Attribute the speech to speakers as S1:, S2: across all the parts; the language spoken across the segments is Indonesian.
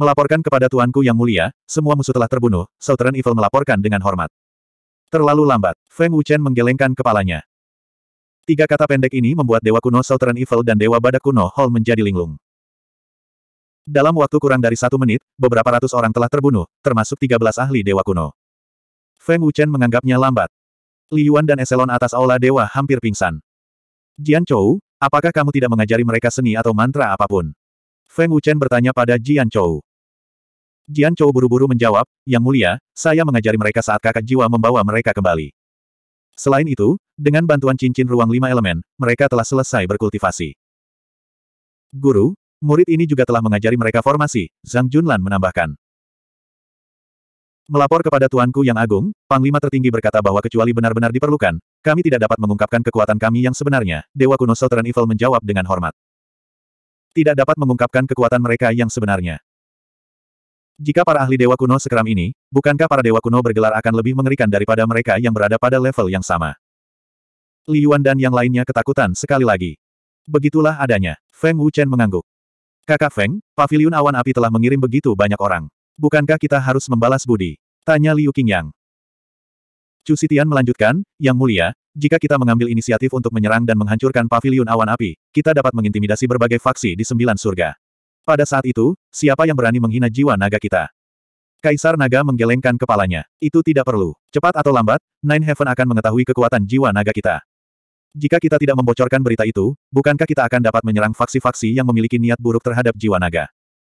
S1: Melaporkan kepada tuanku yang mulia, semua musuh telah terbunuh, Southern Evil melaporkan dengan hormat. Terlalu lambat, Feng Wuchen menggelengkan kepalanya. Tiga kata pendek ini membuat Dewa Kuno Southern Evil dan Dewa Badak Kuno Hall menjadi linglung. Dalam waktu kurang dari satu menit, beberapa ratus orang telah terbunuh, termasuk tiga belas ahli Dewa Kuno. Feng Wuchen menganggapnya lambat. Li Yuan dan Eselon atas aula Dewa hampir pingsan. Jian Chou, apakah kamu tidak mengajari mereka seni atau mantra apapun? Feng Wuchen bertanya pada Jian Chou. Jian Chou buru-buru menjawab, Yang mulia, saya mengajari mereka saat kakak jiwa membawa mereka kembali. Selain itu, dengan bantuan cincin ruang lima elemen, mereka telah selesai berkultivasi. Guru, murid ini juga telah mengajari mereka formasi, Zhang Junlan menambahkan. Melapor kepada Tuanku Yang Agung, Panglima tertinggi berkata bahwa kecuali benar-benar diperlukan, kami tidak dapat mengungkapkan kekuatan kami yang sebenarnya, Dewa Kuno Southern Evil menjawab dengan hormat. Tidak dapat mengungkapkan kekuatan mereka yang sebenarnya. Jika para ahli dewa kuno sekeram ini, bukankah para dewa kuno bergelar akan lebih mengerikan daripada mereka yang berada pada level yang sama? Li Yuan dan yang lainnya ketakutan sekali lagi. Begitulah adanya. Feng Wuchen mengangguk. Kakak Feng, paviliun awan api telah mengirim begitu banyak orang. Bukankah kita harus membalas budi? Tanya Liu Qingyang. Chu Sitian melanjutkan, Yang Mulia, jika kita mengambil inisiatif untuk menyerang dan menghancurkan paviliun awan api, kita dapat mengintimidasi berbagai faksi di sembilan surga. Pada saat itu, siapa yang berani menghina jiwa naga kita? Kaisar naga menggelengkan kepalanya. Itu tidak perlu. Cepat atau lambat, Nine Heaven akan mengetahui kekuatan jiwa naga kita. Jika kita tidak membocorkan berita itu, bukankah kita akan dapat menyerang faksi-faksi yang memiliki niat buruk terhadap jiwa naga?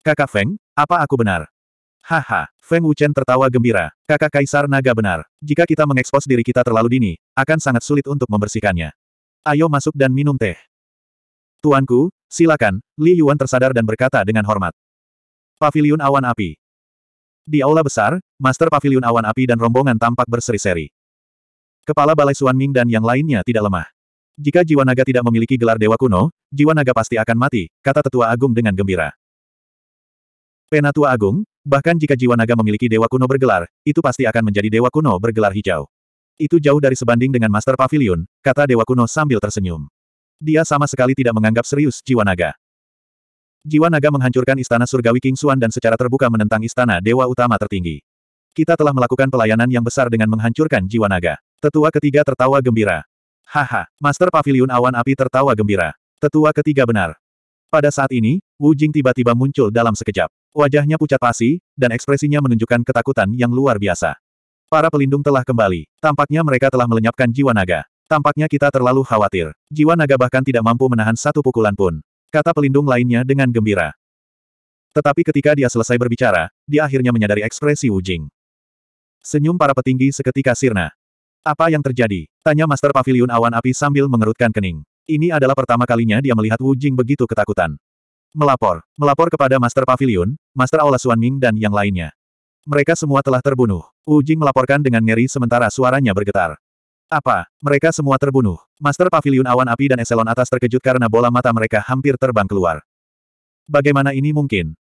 S1: Kakak Feng, apa aku benar? Haha, Feng Wuchen tertawa gembira. Kakak Kaisar Naga benar. Jika kita mengekspos diri kita terlalu dini, akan sangat sulit untuk membersihkannya. Ayo masuk dan minum teh. Tuanku, Silakan, Li Yuan tersadar dan berkata dengan hormat. Pavilion Awan Api. Di aula besar, Master Pavilion Awan Api dan rombongan tampak berseri-seri. Kepala Balai Suan Ming dan yang lainnya tidak lemah. Jika jiwa naga tidak memiliki gelar dewa kuno, jiwa naga pasti akan mati, kata Tetua Agung dengan gembira. Penatua Agung, bahkan jika jiwa naga memiliki dewa kuno bergelar, itu pasti akan menjadi dewa kuno bergelar hijau. Itu jauh dari sebanding dengan Master Pavilion, kata dewa kuno sambil tersenyum. Dia sama sekali tidak menganggap serius jiwa naga. Jiwa naga menghancurkan istana surgawi King Xuan dan secara terbuka menentang istana dewa utama tertinggi. Kita telah melakukan pelayanan yang besar dengan menghancurkan jiwa naga. Tetua ketiga tertawa gembira. Haha, Master Pavilion Awan Api tertawa gembira. Tetua ketiga benar. Pada saat ini, Wu Jing tiba-tiba muncul dalam sekejap. Wajahnya pucat pasi, dan ekspresinya menunjukkan ketakutan yang luar biasa. Para pelindung telah kembali. Tampaknya mereka telah melenyapkan jiwa naga. Tampaknya kita terlalu khawatir. Jiwa naga bahkan tidak mampu menahan satu pukulan pun. Kata pelindung lainnya dengan gembira. Tetapi ketika dia selesai berbicara, dia akhirnya menyadari ekspresi Wu Jing. Senyum para petinggi seketika sirna. Apa yang terjadi? Tanya Master Pavilion Awan Api sambil mengerutkan kening. Ini adalah pertama kalinya dia melihat Wu Jing begitu ketakutan. Melapor. Melapor kepada Master Pavilion, Master Aula Suan Ming dan yang lainnya. Mereka semua telah terbunuh. Wu Jing melaporkan dengan ngeri sementara suaranya bergetar. Apa? Mereka semua terbunuh. Master Pavilion Awan Api dan Eselon atas terkejut karena bola mata mereka hampir terbang keluar. Bagaimana ini mungkin?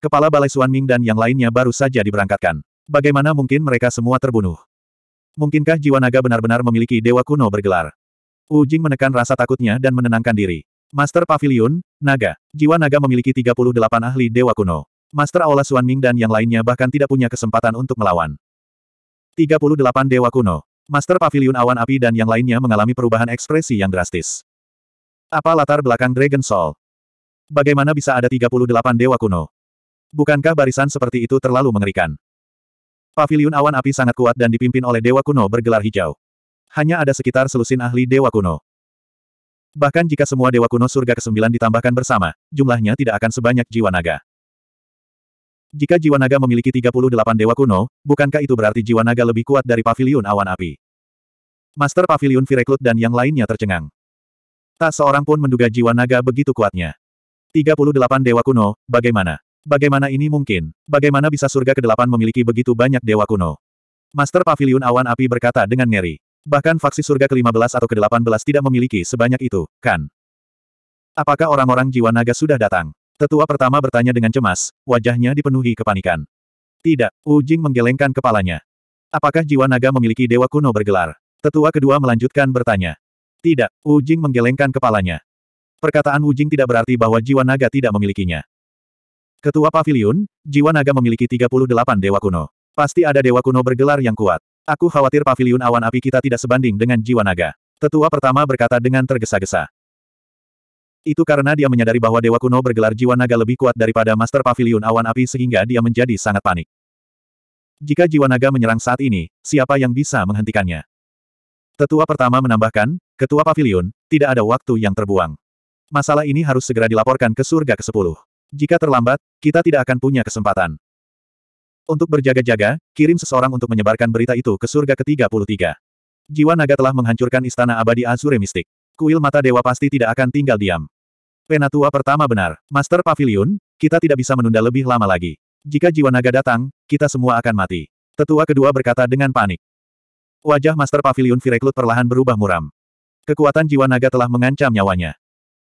S1: Kepala Balai Suan Ming dan yang lainnya baru saja diberangkatkan. Bagaimana mungkin mereka semua terbunuh? Mungkinkah jiwa naga benar-benar memiliki dewa kuno bergelar? Wu Jing menekan rasa takutnya dan menenangkan diri. Master Pavilion, Naga. Jiwa naga memiliki 38 ahli dewa kuno. Master Aula Suan Ming dan yang lainnya bahkan tidak punya kesempatan untuk melawan. 38 Dewa Kuno. Master Pavilion Awan Api dan yang lainnya mengalami perubahan ekspresi yang drastis. Apa latar belakang Dragon Soul? Bagaimana bisa ada 38 dewa kuno? Bukankah barisan seperti itu terlalu mengerikan? Pavilion Awan Api sangat kuat dan dipimpin oleh dewa kuno bergelar hijau. Hanya ada sekitar selusin ahli dewa kuno. Bahkan jika semua dewa kuno surga ke-9 ditambahkan bersama, jumlahnya tidak akan sebanyak jiwa naga. Jika jiwa naga memiliki 38 dewa kuno, bukankah itu berarti jiwa naga lebih kuat dari pavilion awan api? Master Pavilion Vireklud dan yang lainnya tercengang. Tak seorang pun menduga jiwa naga begitu kuatnya. 38 Dewa Kuno, bagaimana? Bagaimana ini mungkin? Bagaimana bisa surga ke-8 memiliki begitu banyak Dewa Kuno? Master Pavilion Awan Api berkata dengan ngeri. Bahkan faksi surga ke-15 atau ke-18 tidak memiliki sebanyak itu, kan? Apakah orang-orang jiwa naga sudah datang? Tetua pertama bertanya dengan cemas, wajahnya dipenuhi kepanikan. Tidak, Ujing menggelengkan kepalanya. Apakah jiwa naga memiliki dewa kuno bergelar? Tetua kedua melanjutkan bertanya. Tidak, Wu menggelengkan kepalanya. Perkataan Wu tidak berarti bahwa jiwa naga tidak memilikinya. Ketua Pavilion, jiwa naga memiliki 38 dewa kuno. Pasti ada dewa kuno bergelar yang kuat. Aku khawatir Pavilion Awan Api kita tidak sebanding dengan jiwa naga. Tetua pertama berkata dengan tergesa-gesa. Itu karena dia menyadari bahwa Dewa Kuno bergelar jiwa naga lebih kuat daripada Master Pavilion Awan Api sehingga dia menjadi sangat panik. Jika jiwa naga menyerang saat ini, siapa yang bisa menghentikannya? Tetua pertama menambahkan, Ketua Pavilion, tidak ada waktu yang terbuang. Masalah ini harus segera dilaporkan ke surga ke-10. Jika terlambat, kita tidak akan punya kesempatan. Untuk berjaga-jaga, kirim seseorang untuk menyebarkan berita itu ke surga ke-33. Jiwa naga telah menghancurkan istana abadi Azure Mistik. Kuil mata dewa pasti tidak akan tinggal diam. Penatua pertama benar, Master Pavilion, kita tidak bisa menunda lebih lama lagi. Jika jiwa naga datang, kita semua akan mati. Tetua kedua berkata dengan panik. Wajah Master Pavilion Vireklut perlahan berubah muram. Kekuatan jiwa naga telah mengancam nyawanya.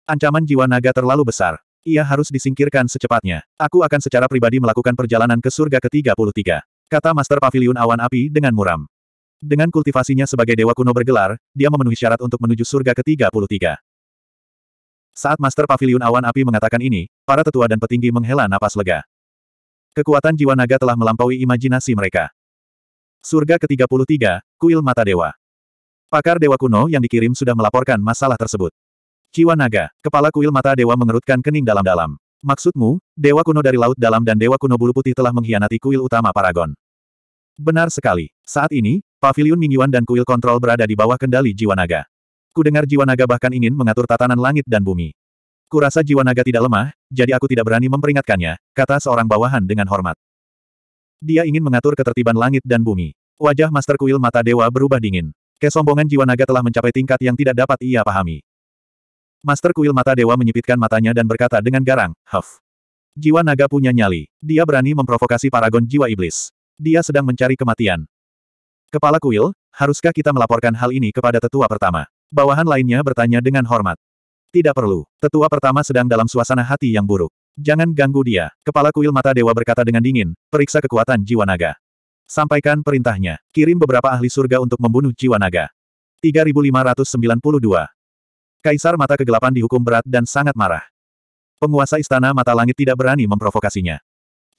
S1: Ancaman jiwa naga terlalu besar. Ia harus disingkirkan secepatnya. Aku akan secara pribadi melakukan perjalanan ke surga ke-33. Kata Master Pavilion Awan Api dengan muram. Dengan kultivasinya sebagai dewa kuno bergelar, dia memenuhi syarat untuk menuju surga ke-33. Saat Master Pavilion Awan Api mengatakan ini, para tetua dan petinggi menghela napas lega. Kekuatan jiwa naga telah melampaui imajinasi mereka. Surga ke-33, Kuil Mata Dewa. Pakar Dewa kuno yang dikirim sudah melaporkan masalah tersebut. Ciwa Naga, kepala kuil Mata Dewa mengerutkan kening dalam-dalam. Maksudmu, Dewa kuno dari Laut Dalam dan Dewa kuno Bulu Putih telah mengkhianati kuil utama Paragon. Benar sekali. Saat ini, Paviliun Mingyuan dan kuil kontrol berada di bawah kendali Jiwa Naga. Ku dengar Jiwa Naga bahkan ingin mengatur tatanan langit dan bumi. Kurasa Jiwa Naga tidak lemah, jadi aku tidak berani memperingatkannya, kata seorang bawahan dengan hormat. Dia ingin mengatur ketertiban langit dan bumi. Wajah Master Kuil Mata Dewa berubah dingin. Kesombongan jiwa naga telah mencapai tingkat yang tidak dapat ia pahami. Master Kuil Mata Dewa menyipitkan matanya dan berkata dengan garang, Huff. Jiwa naga punya nyali. Dia berani memprovokasi paragon jiwa iblis. Dia sedang mencari kematian. Kepala kuil, haruskah kita melaporkan hal ini kepada tetua pertama? Bawahan lainnya bertanya dengan hormat. Tidak perlu. Tetua pertama sedang dalam suasana hati yang buruk. Jangan ganggu dia. Kepala kuil mata dewa berkata dengan dingin, periksa kekuatan jiwa naga. Sampaikan perintahnya. Kirim beberapa ahli surga untuk membunuh jiwa naga. 3592. Kaisar Mata Kegelapan dihukum berat dan sangat marah. Penguasa Istana Mata Langit tidak berani memprovokasinya.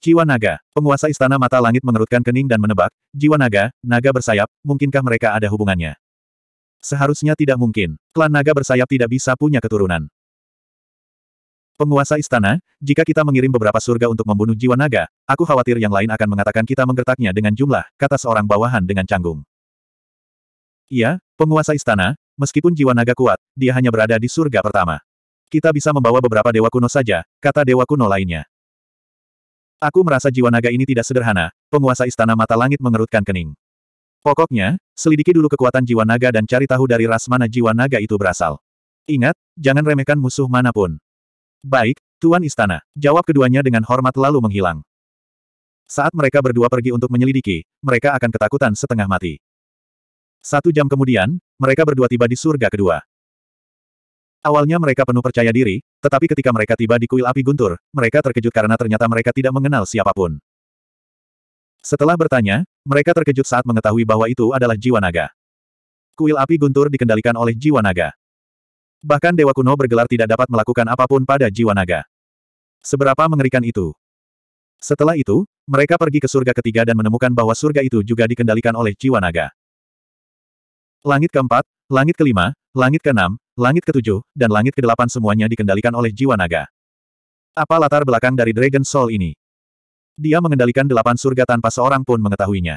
S1: Jiwa naga. Penguasa Istana Mata Langit mengerutkan kening dan menebak, jiwa naga, naga bersayap, mungkinkah mereka ada hubungannya? Seharusnya tidak mungkin. Klan naga bersayap tidak bisa punya keturunan. Penguasa istana, jika kita mengirim beberapa surga untuk membunuh jiwa naga, aku khawatir yang lain akan mengatakan kita menggertaknya dengan jumlah, kata seorang bawahan dengan canggung. Iya, penguasa istana, meskipun jiwa naga kuat, dia hanya berada di surga pertama. Kita bisa membawa beberapa dewa kuno saja, kata dewa kuno lainnya. Aku merasa jiwa naga ini tidak sederhana, penguasa istana mata langit mengerutkan kening. Pokoknya, selidiki dulu kekuatan jiwa naga dan cari tahu dari ras mana jiwa naga itu berasal. Ingat, jangan remehkan musuh manapun. Baik, Tuan Istana. Jawab keduanya dengan hormat lalu menghilang. Saat mereka berdua pergi untuk menyelidiki, mereka akan ketakutan setengah mati. Satu jam kemudian, mereka berdua tiba di surga kedua. Awalnya mereka penuh percaya diri, tetapi ketika mereka tiba di kuil api guntur, mereka terkejut karena ternyata mereka tidak mengenal siapapun. Setelah bertanya, mereka terkejut saat mengetahui bahwa itu adalah jiwa naga. Kuil api guntur dikendalikan oleh jiwa naga. Bahkan dewa kuno bergelar tidak dapat melakukan apapun pada jiwa naga. Seberapa mengerikan itu? Setelah itu, mereka pergi ke surga ketiga dan menemukan bahwa surga itu juga dikendalikan oleh jiwa naga. Langit keempat, langit kelima, langit keenam, langit ketujuh, dan langit kedelapan semuanya dikendalikan oleh jiwa naga. Apa latar belakang dari Dragon Soul ini? Dia mengendalikan delapan surga tanpa seorang pun mengetahuinya.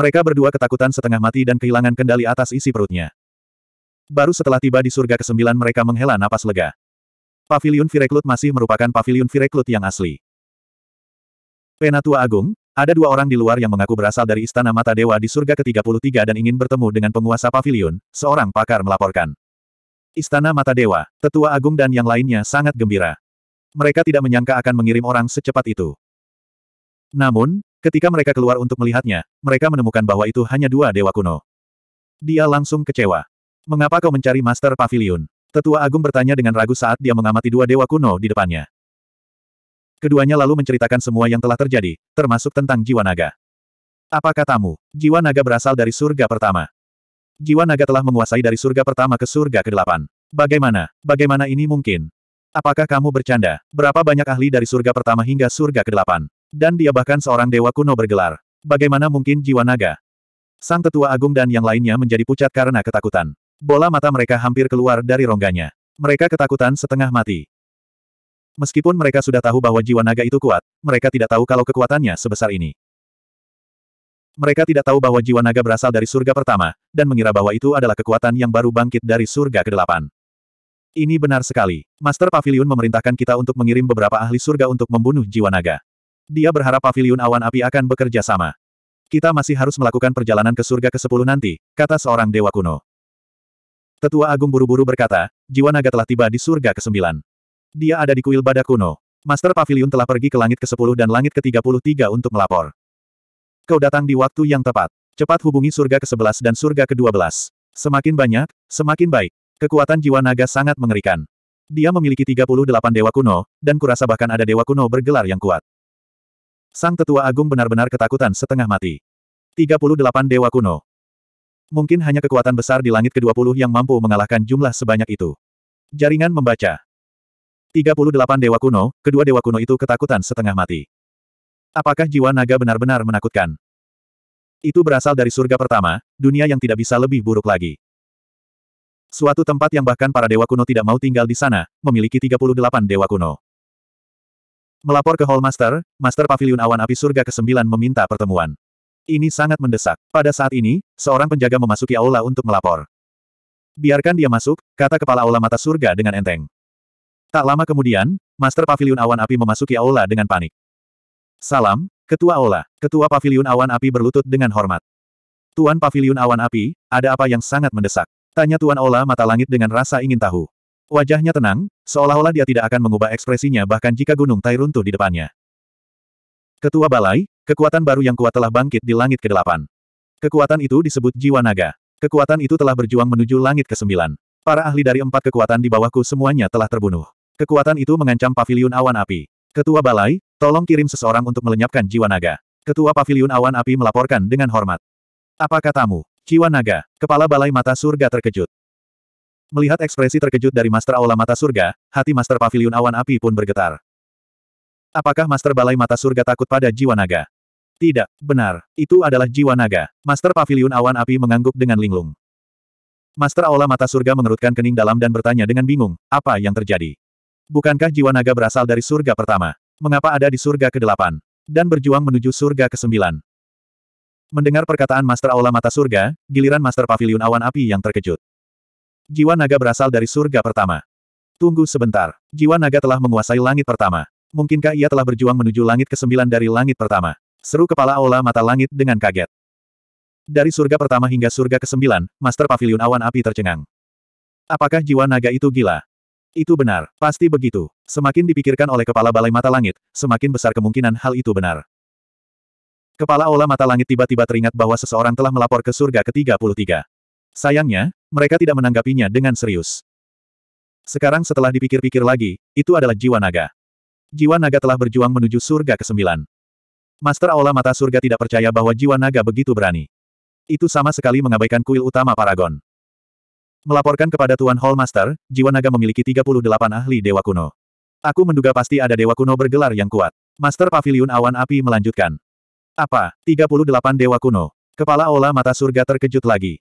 S1: Mereka berdua ketakutan setengah mati dan kehilangan kendali atas isi perutnya. Baru setelah tiba di surga ke-9 mereka menghela napas lega. Pavilion Vireklut masih merupakan Pavilion Vireklut yang asli. Penatua Agung, ada dua orang di luar yang mengaku berasal dari Istana Mata Dewa di surga ke-33 dan ingin bertemu dengan penguasa Pavilion. seorang pakar melaporkan. Istana Mata Dewa, Tetua Agung dan yang lainnya sangat gembira. Mereka tidak menyangka akan mengirim orang secepat itu. Namun, ketika mereka keluar untuk melihatnya, mereka menemukan bahwa itu hanya dua dewa kuno. Dia langsung kecewa. Mengapa kau mencari Master Pavilion? Tetua Agung bertanya dengan ragu saat dia mengamati dua dewa kuno di depannya. Keduanya lalu menceritakan semua yang telah terjadi, termasuk tentang jiwa naga. Apa katamu? Jiwa naga berasal dari surga pertama. Jiwa naga telah menguasai dari surga pertama ke surga ke-8. Bagaimana? Bagaimana ini mungkin? Apakah kamu bercanda? Berapa banyak ahli dari surga pertama hingga surga ke-8? Dan dia bahkan seorang dewa kuno bergelar. Bagaimana mungkin jiwa naga? Sang tetua agung dan yang lainnya menjadi pucat karena ketakutan. Bola mata mereka hampir keluar dari rongganya. Mereka ketakutan setengah mati. Meskipun mereka sudah tahu bahwa jiwa naga itu kuat, mereka tidak tahu kalau kekuatannya sebesar ini. Mereka tidak tahu bahwa jiwa naga berasal dari surga pertama, dan mengira bahwa itu adalah kekuatan yang baru bangkit dari surga ke-8. Ini benar sekali. Master Pavilion memerintahkan kita untuk mengirim beberapa ahli surga untuk membunuh jiwa naga. Dia berharap Pavilion Awan Api akan bekerja sama. Kita masih harus melakukan perjalanan ke surga ke-10 nanti, kata seorang dewa kuno. Tetua Agung buru-buru berkata, jiwa naga telah tiba di surga ke-9. Dia ada di kuil badak kuno. Master Pavilion telah pergi ke langit ke-10 dan langit ke-33 untuk melapor. Kau datang di waktu yang tepat. Cepat hubungi surga ke-11 dan surga ke-12. Semakin banyak, semakin baik. Kekuatan jiwa naga sangat mengerikan. Dia memiliki 38 dewa kuno, dan kurasa bahkan ada dewa kuno bergelar yang kuat. Sang tetua agung benar-benar ketakutan setengah mati. 38 dewa kuno. Mungkin hanya kekuatan besar di langit ke-20 yang mampu mengalahkan jumlah sebanyak itu. Jaringan membaca. 38 Dewa Kuno, kedua Dewa Kuno itu ketakutan setengah mati. Apakah jiwa naga benar-benar menakutkan? Itu berasal dari surga pertama, dunia yang tidak bisa lebih buruk lagi. Suatu tempat yang bahkan para Dewa Kuno tidak mau tinggal di sana, memiliki 38 Dewa Kuno. Melapor ke Hall Master, Master Pavilion Awan Api Surga ke-9 meminta pertemuan. Ini sangat mendesak. Pada saat ini, seorang penjaga memasuki aula untuk melapor. Biarkan dia masuk, kata kepala aula mata surga dengan enteng. Tak lama kemudian, Master Pavilion Awan Api memasuki aula dengan panik. Salam, Ketua Aula. Ketua Pavilion Awan Api berlutut dengan hormat. Tuan Pavilion Awan Api, ada apa yang sangat mendesak? Tanya Tuan Aula mata langit dengan rasa ingin tahu. Wajahnya tenang, seolah-olah dia tidak akan mengubah ekspresinya bahkan jika gunung tai runtuh di depannya. Ketua Balai, Kekuatan baru yang kuat telah bangkit di langit ke-8. Kekuatan itu disebut jiwa naga. Kekuatan itu telah berjuang menuju langit ke-9. Para ahli dari empat kekuatan di bawahku semuanya telah terbunuh. Kekuatan itu mengancam pavilion awan api. Ketua Balai, tolong kirim seseorang untuk melenyapkan jiwa naga. Ketua pavilion awan api melaporkan dengan hormat. Apa katamu, jiwa naga? Kepala Balai Mata Surga terkejut. Melihat ekspresi terkejut dari Master Aula Mata Surga, hati Master Paviliun Awan Api pun bergetar. Apakah Master Balai Mata Surga takut pada jiwa naga? Tidak, benar, itu adalah jiwa naga. Master Pavilion Awan Api mengangguk dengan linglung. Master Aula Mata Surga mengerutkan kening dalam dan bertanya dengan bingung, apa yang terjadi? Bukankah jiwa naga berasal dari surga pertama? Mengapa ada di surga ke-8? Dan berjuang menuju surga ke-9? Mendengar perkataan Master Aula Mata Surga, giliran Master Pavilion Awan Api yang terkejut. Jiwa naga berasal dari surga pertama. Tunggu sebentar. Jiwa naga telah menguasai langit pertama. Mungkinkah ia telah berjuang menuju langit ke-9 dari langit pertama? Seru kepala Aula Mata Langit dengan kaget. Dari surga pertama hingga surga ke-9, Master pavilion Awan Api tercengang. Apakah jiwa naga itu gila? Itu benar, pasti begitu. Semakin dipikirkan oleh Kepala Balai Mata Langit, semakin besar kemungkinan hal itu benar. Kepala Aula Mata Langit tiba-tiba teringat bahwa seseorang telah melapor ke surga ke-33. Sayangnya, mereka tidak menanggapinya dengan serius. Sekarang setelah dipikir-pikir lagi, itu adalah jiwa naga. Jiwa naga telah berjuang menuju surga ke-9. Master Aula Mata Surga tidak percaya bahwa jiwa naga begitu berani. Itu sama sekali mengabaikan kuil utama Paragon. Melaporkan kepada Tuan Hall Master, jiwa naga memiliki 38 ahli Dewa Kuno. Aku menduga pasti ada Dewa Kuno bergelar yang kuat. Master Pavilion Awan Api melanjutkan. Apa, 38 Dewa Kuno? Kepala Aula Mata Surga terkejut lagi.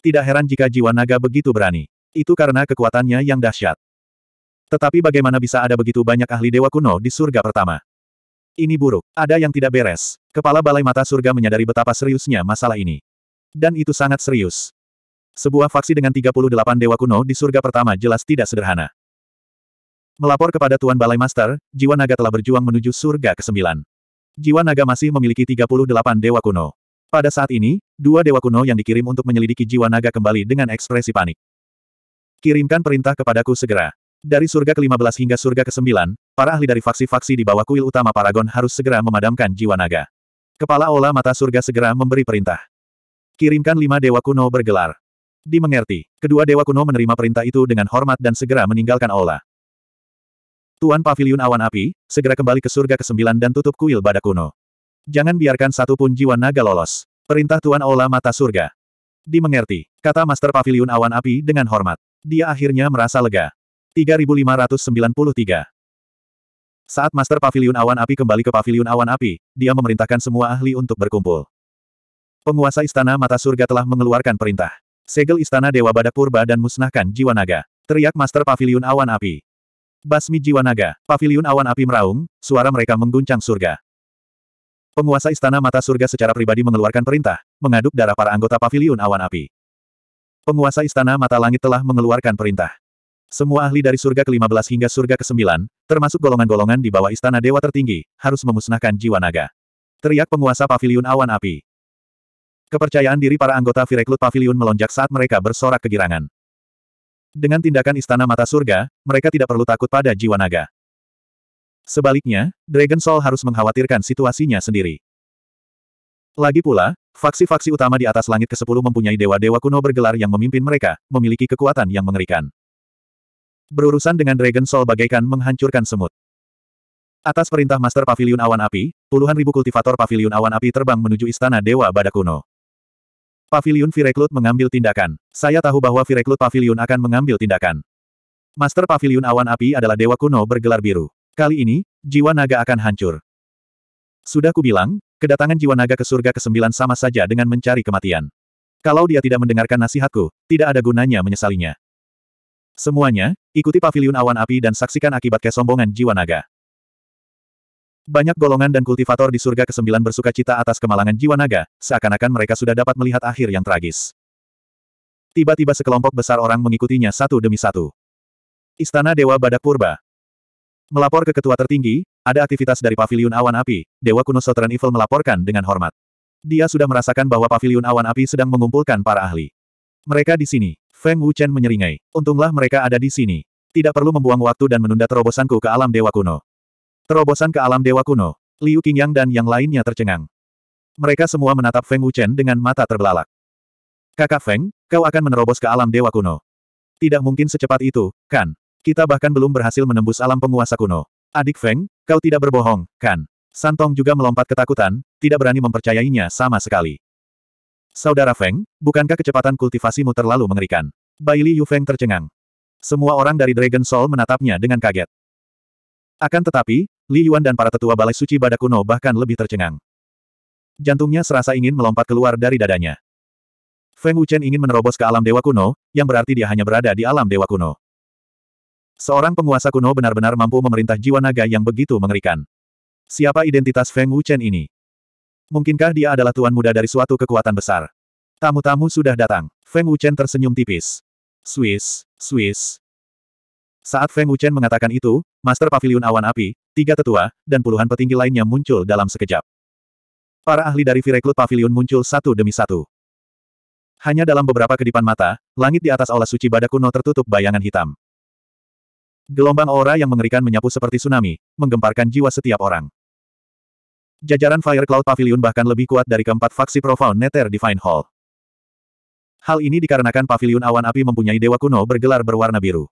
S1: Tidak heran jika jiwa naga begitu berani. Itu karena kekuatannya yang dahsyat. Tetapi bagaimana bisa ada begitu banyak ahli Dewa Kuno di surga pertama? Ini buruk. Ada yang tidak beres. Kepala Balai Mata Surga menyadari betapa seriusnya masalah ini. Dan itu sangat serius. Sebuah faksi dengan 38 dewa kuno di surga pertama jelas tidak sederhana. Melapor kepada Tuan Balai Master, jiwa naga telah berjuang menuju surga ke-9. Jiwa naga masih memiliki 38 dewa kuno. Pada saat ini, dua dewa kuno yang dikirim untuk menyelidiki jiwa naga kembali dengan ekspresi panik. Kirimkan perintah kepadaku segera. Dari surga ke-15 hingga surga ke-9, para ahli dari faksi-faksi di bawah kuil utama Paragon harus segera memadamkan jiwa naga. Kepala Ola Mata Surga segera memberi perintah. Kirimkan lima dewa kuno bergelar. Dimengerti, kedua dewa kuno menerima perintah itu dengan hormat dan segera meninggalkan Ola. Tuan Paviliun Awan Api, segera kembali ke surga ke-9 dan tutup kuil badak kuno. Jangan biarkan satu pun jiwa naga lolos. Perintah Tuan Ola Mata Surga. Dimengerti, kata Master Paviliun Awan Api dengan hormat. Dia akhirnya merasa lega. 3593. Saat Master Pavilion Awan Api kembali ke Pavilion Awan Api, dia memerintahkan semua ahli untuk berkumpul. Penguasa Istana Mata Surga telah mengeluarkan perintah. Segel Istana Dewa Badak Purba dan musnahkan jiwa naga. Teriak Master Pavilion Awan Api. Basmi jiwa naga, Paviliun Awan Api meraung, suara mereka mengguncang surga. Penguasa Istana Mata Surga secara pribadi mengeluarkan perintah, mengaduk darah para anggota Pavilion Awan Api. Penguasa Istana Mata Langit telah mengeluarkan perintah. Semua ahli dari surga ke-15 hingga surga ke-9, termasuk golongan-golongan di bawah istana dewa tertinggi, harus memusnahkan jiwa naga. Teriak penguasa pavilion awan api. Kepercayaan diri para anggota Vireklut Pavilion melonjak saat mereka bersorak kegirangan. Dengan tindakan istana mata surga, mereka tidak perlu takut pada jiwa naga. Sebaliknya, Dragon Soul harus mengkhawatirkan situasinya sendiri. Lagi pula, faksi-faksi utama di atas langit ke-10 mempunyai dewa-dewa kuno bergelar yang memimpin mereka, memiliki kekuatan yang mengerikan. Berurusan dengan Dragon Soul bagaikan menghancurkan semut. Atas perintah Master Pavilion Awan Api, puluhan ribu kultivator Pavilion Awan Api terbang menuju Istana Dewa Badak Kuno. Pavilion Vireklut mengambil tindakan. Saya tahu bahwa Vireklut Pavilion akan mengambil tindakan. Master Pavilion Awan Api adalah Dewa Kuno bergelar biru. Kali ini, jiwa naga akan hancur. Sudah kubilang, kedatangan jiwa naga ke surga ke-9 sama saja dengan mencari kematian. Kalau dia tidak mendengarkan nasihatku, tidak ada gunanya menyesalinya. Semuanya, ikuti pavilion awan api dan saksikan akibat kesombongan jiwa naga. Banyak golongan dan kultivator di surga kesembilan bersuka cita atas kemalangan jiwa naga, seakan-akan mereka sudah dapat melihat akhir yang tragis. Tiba-tiba sekelompok besar orang mengikutinya satu demi satu. Istana Dewa Badak Purba. Melapor ke ketua tertinggi, ada aktivitas dari pavilion awan api, Dewa kuno Southern Evil melaporkan dengan hormat. Dia sudah merasakan bahwa pavilion awan api sedang mengumpulkan para ahli. Mereka di sini. Feng Wuchen menyeringai. Untunglah mereka ada di sini. Tidak perlu membuang waktu dan menunda terobosanku ke alam dewa kuno. Terobosan ke alam dewa kuno. Liu Qingyang dan yang lainnya tercengang. Mereka semua menatap Feng Wuchen dengan mata terbelalak. Kakak Feng, kau akan menerobos ke alam dewa kuno. Tidak mungkin secepat itu, kan? Kita bahkan belum berhasil menembus alam penguasa kuno. Adik Feng, kau tidak berbohong, kan? Santong juga melompat ketakutan, tidak berani mempercayainya sama sekali. Saudara Feng, bukankah kecepatan kultivasimu terlalu mengerikan? Bai Li Feng tercengang. Semua orang dari Dragon Soul menatapnya dengan kaget. Akan tetapi, Li Yuan dan para tetua balai suci badak kuno bahkan lebih tercengang. Jantungnya serasa ingin melompat keluar dari dadanya. Feng Wuchen ingin menerobos ke alam dewa kuno, yang berarti dia hanya berada di alam dewa kuno. Seorang penguasa kuno benar-benar mampu memerintah jiwa naga yang begitu mengerikan. Siapa identitas Feng Wuchen ini? Mungkinkah dia adalah tuan muda dari suatu kekuatan besar? Tamu-tamu sudah datang. Feng Wuchen tersenyum tipis. Swiss, Swiss. Saat Feng Wuchen mengatakan itu, Master Pavilion Awan Api, tiga tetua, dan puluhan petinggi lainnya muncul dalam sekejap. Para ahli dari Vireklut Pavilion muncul satu demi satu. Hanya dalam beberapa kedipan mata, langit di atas aula suci Badak kuno tertutup bayangan hitam. Gelombang aura yang mengerikan menyapu seperti tsunami, menggemparkan jiwa setiap orang. Jajaran Fire Cloud Pavilion bahkan lebih kuat dari keempat faksi Profound Nether Divine Hall. Hal ini dikarenakan pavilion awan api mempunyai dewa kuno bergelar berwarna biru.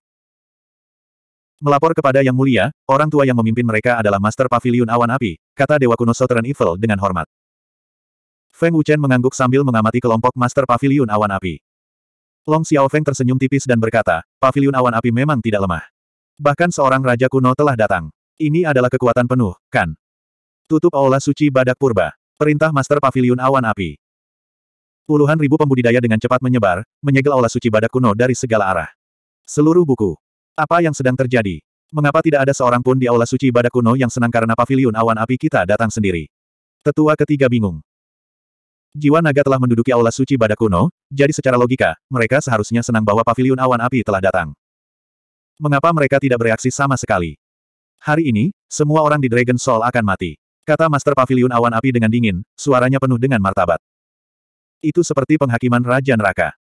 S1: Melapor kepada Yang Mulia, orang tua yang memimpin mereka adalah Master Pavilion Awan Api, kata dewa kuno Southern Evil dengan hormat. Feng Wuchen mengangguk sambil mengamati kelompok Master Pavilion Awan Api. Long Xiao Feng tersenyum tipis dan berkata, Pavilion Awan Api memang tidak lemah. Bahkan seorang raja kuno telah datang. Ini adalah kekuatan penuh, kan? Tutup Aula Suci Badak Purba. Perintah Master Pavilion Awan Api. Puluhan ribu pembudidaya dengan cepat menyebar, menyegel Aula Suci Badak kuno dari segala arah. Seluruh buku. Apa yang sedang terjadi? Mengapa tidak ada seorang pun di Aula Suci Badak kuno yang senang karena Pavilion Awan Api kita datang sendiri? Tetua ketiga bingung. Jiwa naga telah menduduki Aula Suci Badak kuno, jadi secara logika, mereka seharusnya senang bahwa Pavilion Awan Api telah datang. Mengapa mereka tidak bereaksi sama sekali? Hari ini, semua orang di Dragon Soul akan mati. Kata Master Pavilion Awan Api dengan dingin, suaranya penuh dengan martabat. Itu seperti penghakiman Raja Neraka.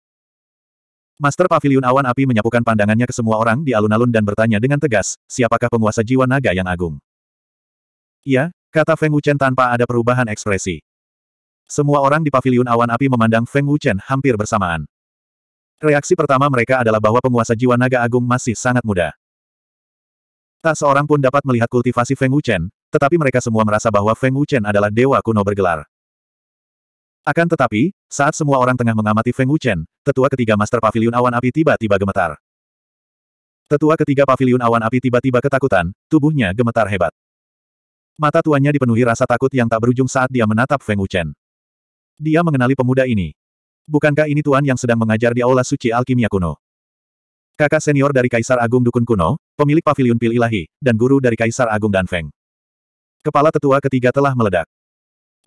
S1: Master Pavilion Awan Api menyapukan pandangannya ke semua orang di alun-alun dan bertanya dengan tegas, siapakah penguasa jiwa naga yang agung? Ya, kata Feng Wuchen tanpa ada perubahan ekspresi. Semua orang di Pavilion Awan Api memandang Feng Wuchen hampir bersamaan. Reaksi pertama mereka adalah bahwa penguasa jiwa naga agung masih sangat muda. Tak seorang pun dapat melihat kultivasi Feng Wuchen, tetapi mereka semua merasa bahwa Feng Wuchen adalah dewa kuno bergelar. Akan tetapi, saat semua orang tengah mengamati Feng Wuchen, tetua ketiga Master Pavilion Awan Api tiba-tiba gemetar. Tetua ketiga Pavilion Awan Api tiba-tiba ketakutan, tubuhnya gemetar hebat. Mata tuannya dipenuhi rasa takut yang tak berujung saat dia menatap Feng Wuchen. Dia mengenali pemuda ini. Bukankah ini tuan yang sedang mengajar di Aula Suci Alkimia Kuno? Kakak senior dari Kaisar Agung Dukun Kuno, pemilik Pavilion Pil Ilahi, dan guru dari Kaisar Agung Dan Feng. Kepala tetua ketiga telah meledak.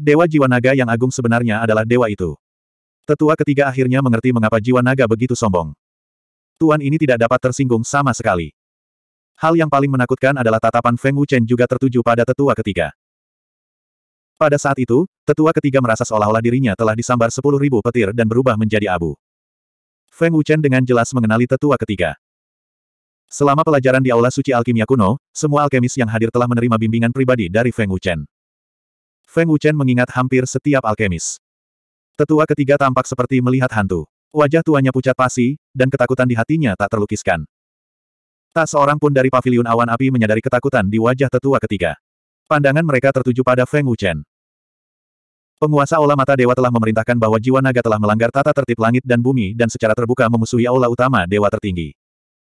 S1: Dewa jiwa naga yang agung sebenarnya adalah dewa itu. Tetua ketiga akhirnya mengerti mengapa jiwa naga begitu sombong. Tuan ini tidak dapat tersinggung sama sekali. Hal yang paling menakutkan adalah tatapan Feng Wuchen juga tertuju pada tetua ketiga. Pada saat itu, tetua ketiga merasa seolah-olah dirinya telah disambar sepuluh ribu petir dan berubah menjadi abu. Feng Wuchen dengan jelas mengenali tetua ketiga. Selama pelajaran di Aula Suci Alkimia kuno, semua alkemis yang hadir telah menerima bimbingan pribadi dari Feng Wuchen. Feng Wuchen mengingat hampir setiap alkemis. Tetua ketiga tampak seperti melihat hantu. Wajah tuanya pucat pasi, dan ketakutan di hatinya tak terlukiskan. Tak seorang pun dari paviliun awan api menyadari ketakutan di wajah tetua ketiga. Pandangan mereka tertuju pada Feng Wuchen. Penguasa Aula Mata Dewa telah memerintahkan bahwa jiwa naga telah melanggar tata tertib langit dan bumi dan secara terbuka memusuhi Aula Utama Dewa Tertinggi.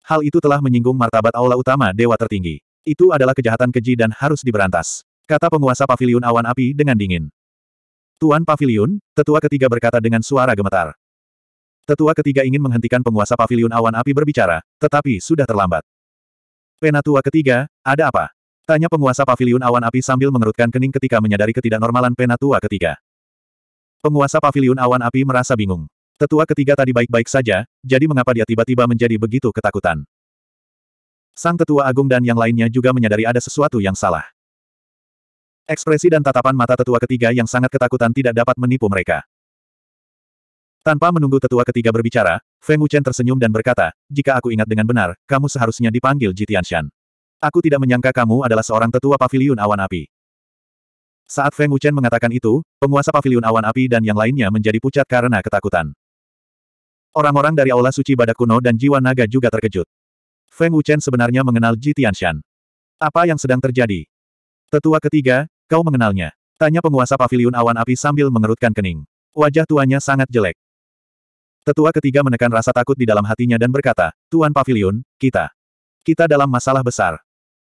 S1: Hal itu telah menyinggung martabat aula utama dewa tertinggi. Itu adalah kejahatan keji dan harus diberantas. Kata penguasa pavilion awan api dengan dingin. Tuan pavilion, tetua ketiga berkata dengan suara gemetar. Tetua ketiga ingin menghentikan penguasa pavilion awan api berbicara, tetapi sudah terlambat. Penatua ketiga, ada apa? Tanya penguasa pavilion awan api sambil mengerutkan kening ketika menyadari ketidaknormalan penatua ketiga. Penguasa pavilion awan api merasa bingung. Tetua ketiga tadi baik-baik saja, jadi mengapa dia tiba-tiba menjadi begitu ketakutan? Sang tetua agung dan yang lainnya juga menyadari ada sesuatu yang salah. Ekspresi dan tatapan mata tetua ketiga yang sangat ketakutan tidak dapat menipu mereka. Tanpa menunggu tetua ketiga berbicara, Feng Wuchen tersenyum dan berkata, jika aku ingat dengan benar, kamu seharusnya dipanggil Shan. Aku tidak menyangka kamu adalah seorang tetua paviliun awan api. Saat Feng Wuchen mengatakan itu, penguasa paviliun awan api dan yang lainnya menjadi pucat karena ketakutan. Orang-orang dari Aula Suci Badak Kuno dan Jiwa Naga juga terkejut. Feng Wuchen sebenarnya mengenal Ji Tianshan. Apa yang sedang terjadi? Tetua ketiga, kau mengenalnya. Tanya penguasa paviliun awan api sambil mengerutkan kening. Wajah tuanya sangat jelek. Tetua ketiga menekan rasa takut di dalam hatinya dan berkata, Tuan Paviliun, kita. Kita dalam masalah besar.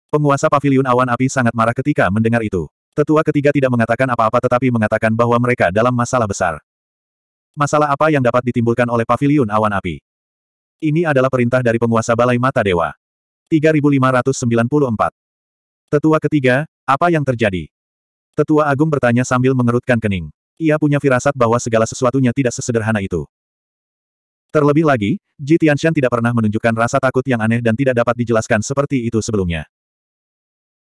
S1: Penguasa paviliun awan api sangat marah ketika mendengar itu. Tetua ketiga tidak mengatakan apa-apa tetapi mengatakan bahwa mereka dalam masalah besar. Masalah apa yang dapat ditimbulkan oleh paviliun awan api? Ini adalah perintah dari penguasa Balai Mata Dewa. 3594. Tetua ketiga, apa yang terjadi? Tetua Agung bertanya sambil mengerutkan kening. Ia punya firasat bahwa segala sesuatunya tidak sesederhana itu. Terlebih lagi, Ji Tianshan tidak pernah menunjukkan rasa takut yang aneh dan tidak dapat dijelaskan seperti itu sebelumnya.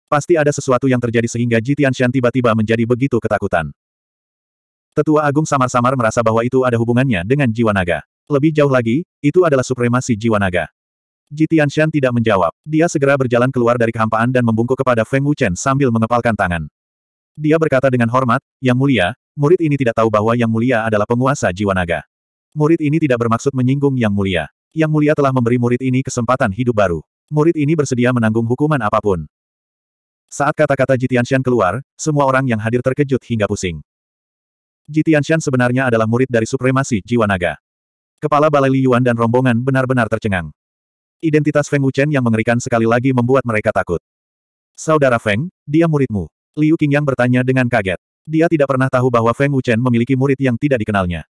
S1: Pasti ada sesuatu yang terjadi sehingga Ji Tianshan tiba-tiba menjadi begitu ketakutan. Tetua Agung samar-samar merasa bahwa itu ada hubungannya dengan jiwa naga. Lebih jauh lagi, itu adalah supremasi jiwa naga. Jitianshan tidak menjawab. Dia segera berjalan keluar dari kehampaan dan membungkuk kepada Feng Wuchen sambil mengepalkan tangan. Dia berkata dengan hormat, Yang Mulia, murid ini tidak tahu bahwa Yang Mulia adalah penguasa jiwa naga. Murid ini tidak bermaksud menyinggung Yang Mulia. Yang Mulia telah memberi murid ini kesempatan hidup baru. Murid ini bersedia menanggung hukuman apapun. Saat kata-kata Jitianshan keluar, semua orang yang hadir terkejut hingga pusing. Ji Tianshan sebenarnya adalah murid dari supremasi jiwa naga. Kepala Balai Liyuan dan rombongan benar-benar tercengang. Identitas Feng Wuchen yang mengerikan sekali lagi membuat mereka takut. Saudara Feng, dia muridmu. Liu Qingyang bertanya dengan kaget. Dia tidak pernah tahu bahwa Feng Wuchen memiliki murid yang tidak dikenalnya.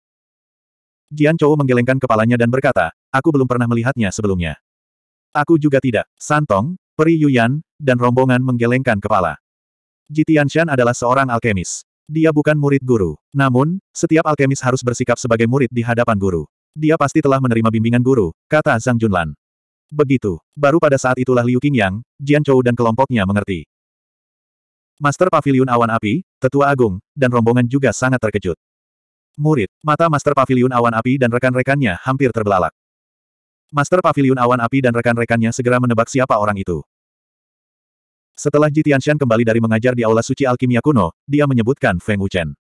S1: Jian Chou menggelengkan kepalanya dan berkata, aku belum pernah melihatnya sebelumnya. Aku juga tidak. Santong, Peri Yuyan, dan rombongan menggelengkan kepala. Ji Tianshan adalah seorang alkemis. Dia bukan murid guru. Namun, setiap alkemis harus bersikap sebagai murid di hadapan guru. Dia pasti telah menerima bimbingan guru, kata Zhang Junlan. Begitu. Baru pada saat itulah Liu Qingyang, Jian Chou dan kelompoknya mengerti. Master Pavilion Awan Api, Tetua Agung, dan rombongan juga sangat terkejut. Murid, mata Master Pavilion Awan Api dan rekan-rekannya hampir terbelalak. Master Pavilion Awan Api dan rekan-rekannya segera menebak siapa orang itu. Setelah Ji Tianshan kembali dari mengajar di Aula Suci Alkimia Kuno, dia menyebutkan Feng Wuchen.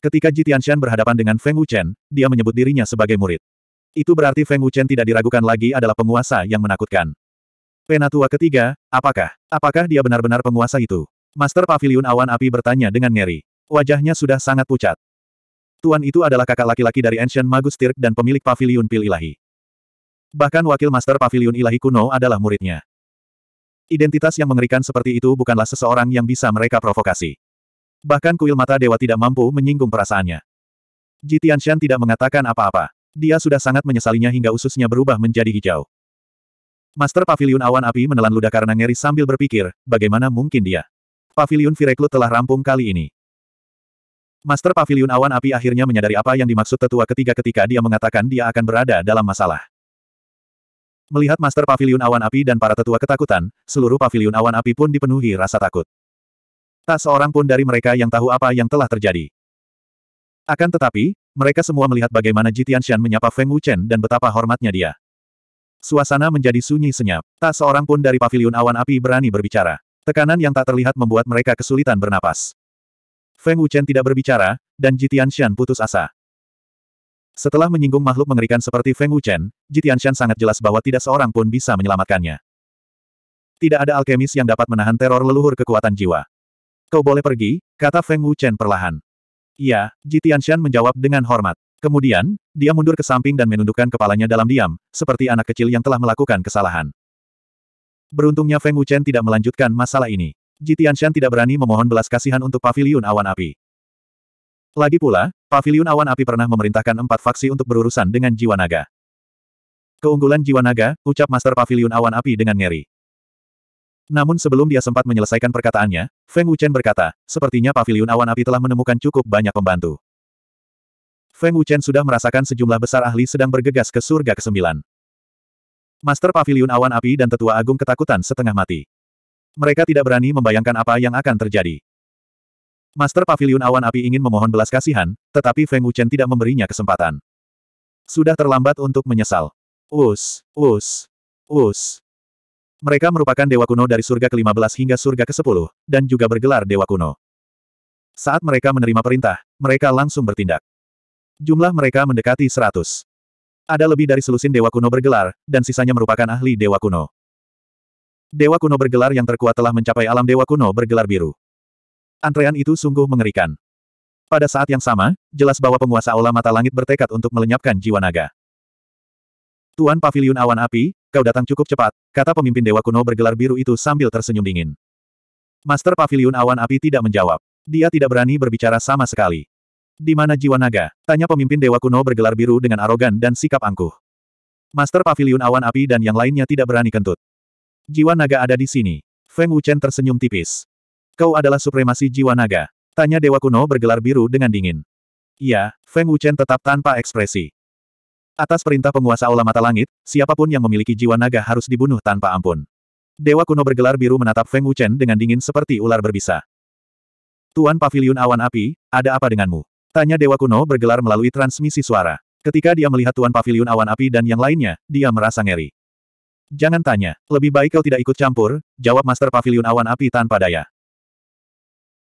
S1: Ketika Ji Tianshan berhadapan dengan Feng Wuchen, dia menyebut dirinya sebagai murid. Itu berarti Feng Wuchen tidak diragukan lagi adalah penguasa yang menakutkan. Penatua ketiga, apakah? Apakah dia benar-benar penguasa itu? Master Pavilion Awan Api bertanya dengan ngeri. Wajahnya sudah sangat pucat. Tuan itu adalah kakak laki-laki dari Ancient Magus Tirk dan pemilik Pavilion Pil Ilahi. Bahkan wakil Master Pavilion Ilahi kuno adalah muridnya. Identitas yang mengerikan seperti itu bukanlah seseorang yang bisa mereka provokasi. Bahkan kuil mata dewa tidak mampu menyinggung perasaannya. Ji Tianshan tidak mengatakan apa-apa. Dia sudah sangat menyesalinya hingga ususnya berubah menjadi hijau. Master Pavilion Awan Api menelan ludah karena ngeri sambil berpikir, bagaimana mungkin dia? Pavilion Fireclaw telah rampung kali ini. Master Pavilion Awan Api akhirnya menyadari apa yang dimaksud tetua ketiga ketika dia mengatakan dia akan berada dalam masalah. Melihat Master Paviliun Awan Api dan para tetua ketakutan, seluruh paviliun awan api pun dipenuhi rasa takut. Tak seorang pun dari mereka yang tahu apa yang telah terjadi. Akan tetapi, mereka semua melihat bagaimana Jitian Jitianshan menyapa Feng Wuchen dan betapa hormatnya dia. Suasana menjadi sunyi senyap. Tak seorang pun dari paviliun awan api berani berbicara. Tekanan yang tak terlihat membuat mereka kesulitan bernapas. Feng Wuchen tidak berbicara, dan Jitian Jitianshan putus asa. Setelah menyinggung makhluk mengerikan seperti Feng Wuchen, Shan sangat jelas bahwa tidak seorang pun bisa menyelamatkannya. Tidak ada alkemis yang dapat menahan teror leluhur kekuatan jiwa. Kau boleh pergi, kata Feng Wuchen perlahan. Iya, Shan menjawab dengan hormat. Kemudian, dia mundur ke samping dan menundukkan kepalanya dalam diam, seperti anak kecil yang telah melakukan kesalahan. Beruntungnya Feng Wuchen tidak melanjutkan masalah ini. Shan tidak berani memohon belas kasihan untuk paviliun awan api. Lagi pula, Paviliun Awan Api pernah memerintahkan empat faksi untuk berurusan dengan jiwa naga. Keunggulan jiwa naga, ucap Master Paviliun Awan Api dengan ngeri. Namun sebelum dia sempat menyelesaikan perkataannya, Feng Wuchen berkata, sepertinya Paviliun Awan Api telah menemukan cukup banyak pembantu. Feng Wuchen sudah merasakan sejumlah besar ahli sedang bergegas ke surga ke-9. Master Paviliun Awan Api dan Tetua Agung ketakutan setengah mati. Mereka tidak berani membayangkan apa yang akan terjadi. Master Pavilion Awan Api ingin memohon belas kasihan, tetapi Feng Wuchen tidak memberinya kesempatan. Sudah terlambat untuk menyesal. Us, us, us. Mereka merupakan dewa kuno dari surga ke-15 hingga surga ke-10, dan juga bergelar dewa kuno. Saat mereka menerima perintah, mereka langsung bertindak. Jumlah mereka mendekati 100. Ada lebih dari selusin dewa kuno bergelar, dan sisanya merupakan ahli dewa kuno. Dewa kuno bergelar yang terkuat telah mencapai alam dewa kuno bergelar biru. Antrean itu sungguh mengerikan. Pada saat yang sama, jelas bahwa penguasa Aula Mata Langit bertekad untuk melenyapkan jiwa naga. Tuan Paviliun Awan Api, kau datang cukup cepat, kata pemimpin Dewa Kuno bergelar biru itu sambil tersenyum dingin. Master Paviliun Awan Api tidak menjawab. Dia tidak berani berbicara sama sekali. Di mana jiwa naga? Tanya pemimpin Dewa Kuno bergelar biru dengan arogan dan sikap angkuh. Master Paviliun Awan Api dan yang lainnya tidak berani kentut. Jiwa naga ada di sini. Feng Wuchen tersenyum tipis. Kau adalah supremasi jiwa naga. Tanya Dewa Kuno bergelar biru dengan dingin. Iya, Feng Wuchen tetap tanpa ekspresi. Atas perintah penguasa Aula Mata Langit, siapapun yang memiliki jiwa naga harus dibunuh tanpa ampun. Dewa Kuno bergelar biru menatap Feng Wuchen dengan dingin seperti ular berbisa. Tuan Paviliun Awan Api, ada apa denganmu? Tanya Dewa Kuno bergelar melalui transmisi suara. Ketika dia melihat Tuan Paviliun Awan Api dan yang lainnya, dia merasa ngeri. Jangan tanya, lebih baik kau tidak ikut campur, jawab Master Paviliun Awan Api tanpa daya.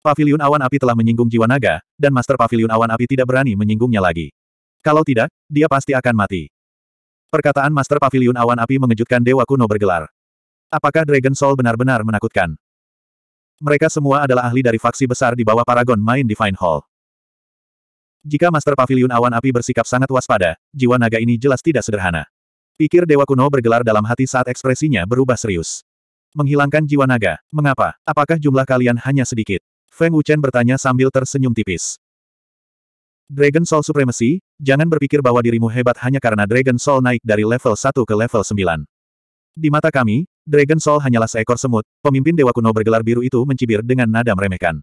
S1: Pavilion Awan Api telah menyinggung jiwa naga, dan Master Pavilion Awan Api tidak berani menyinggungnya lagi. Kalau tidak, dia pasti akan mati. Perkataan Master Pavilion Awan Api mengejutkan Dewa Kuno bergelar. Apakah Dragon Soul benar-benar menakutkan? Mereka semua adalah ahli dari faksi besar di bawah Paragon main Divine Hall. Jika Master Pavilion Awan Api bersikap sangat waspada, jiwa naga ini jelas tidak sederhana. Pikir Dewa Kuno bergelar dalam hati saat ekspresinya berubah serius. Menghilangkan jiwa naga, mengapa? Apakah jumlah kalian hanya sedikit? Feng Wuchen bertanya sambil tersenyum tipis. Dragon Soul Supremacy, jangan berpikir bahwa dirimu hebat hanya karena Dragon Soul naik dari level 1 ke level 9. Di mata kami, Dragon Soul hanyalah seekor semut, pemimpin Dewa Kuno bergelar biru itu mencibir dengan nada meremehkan.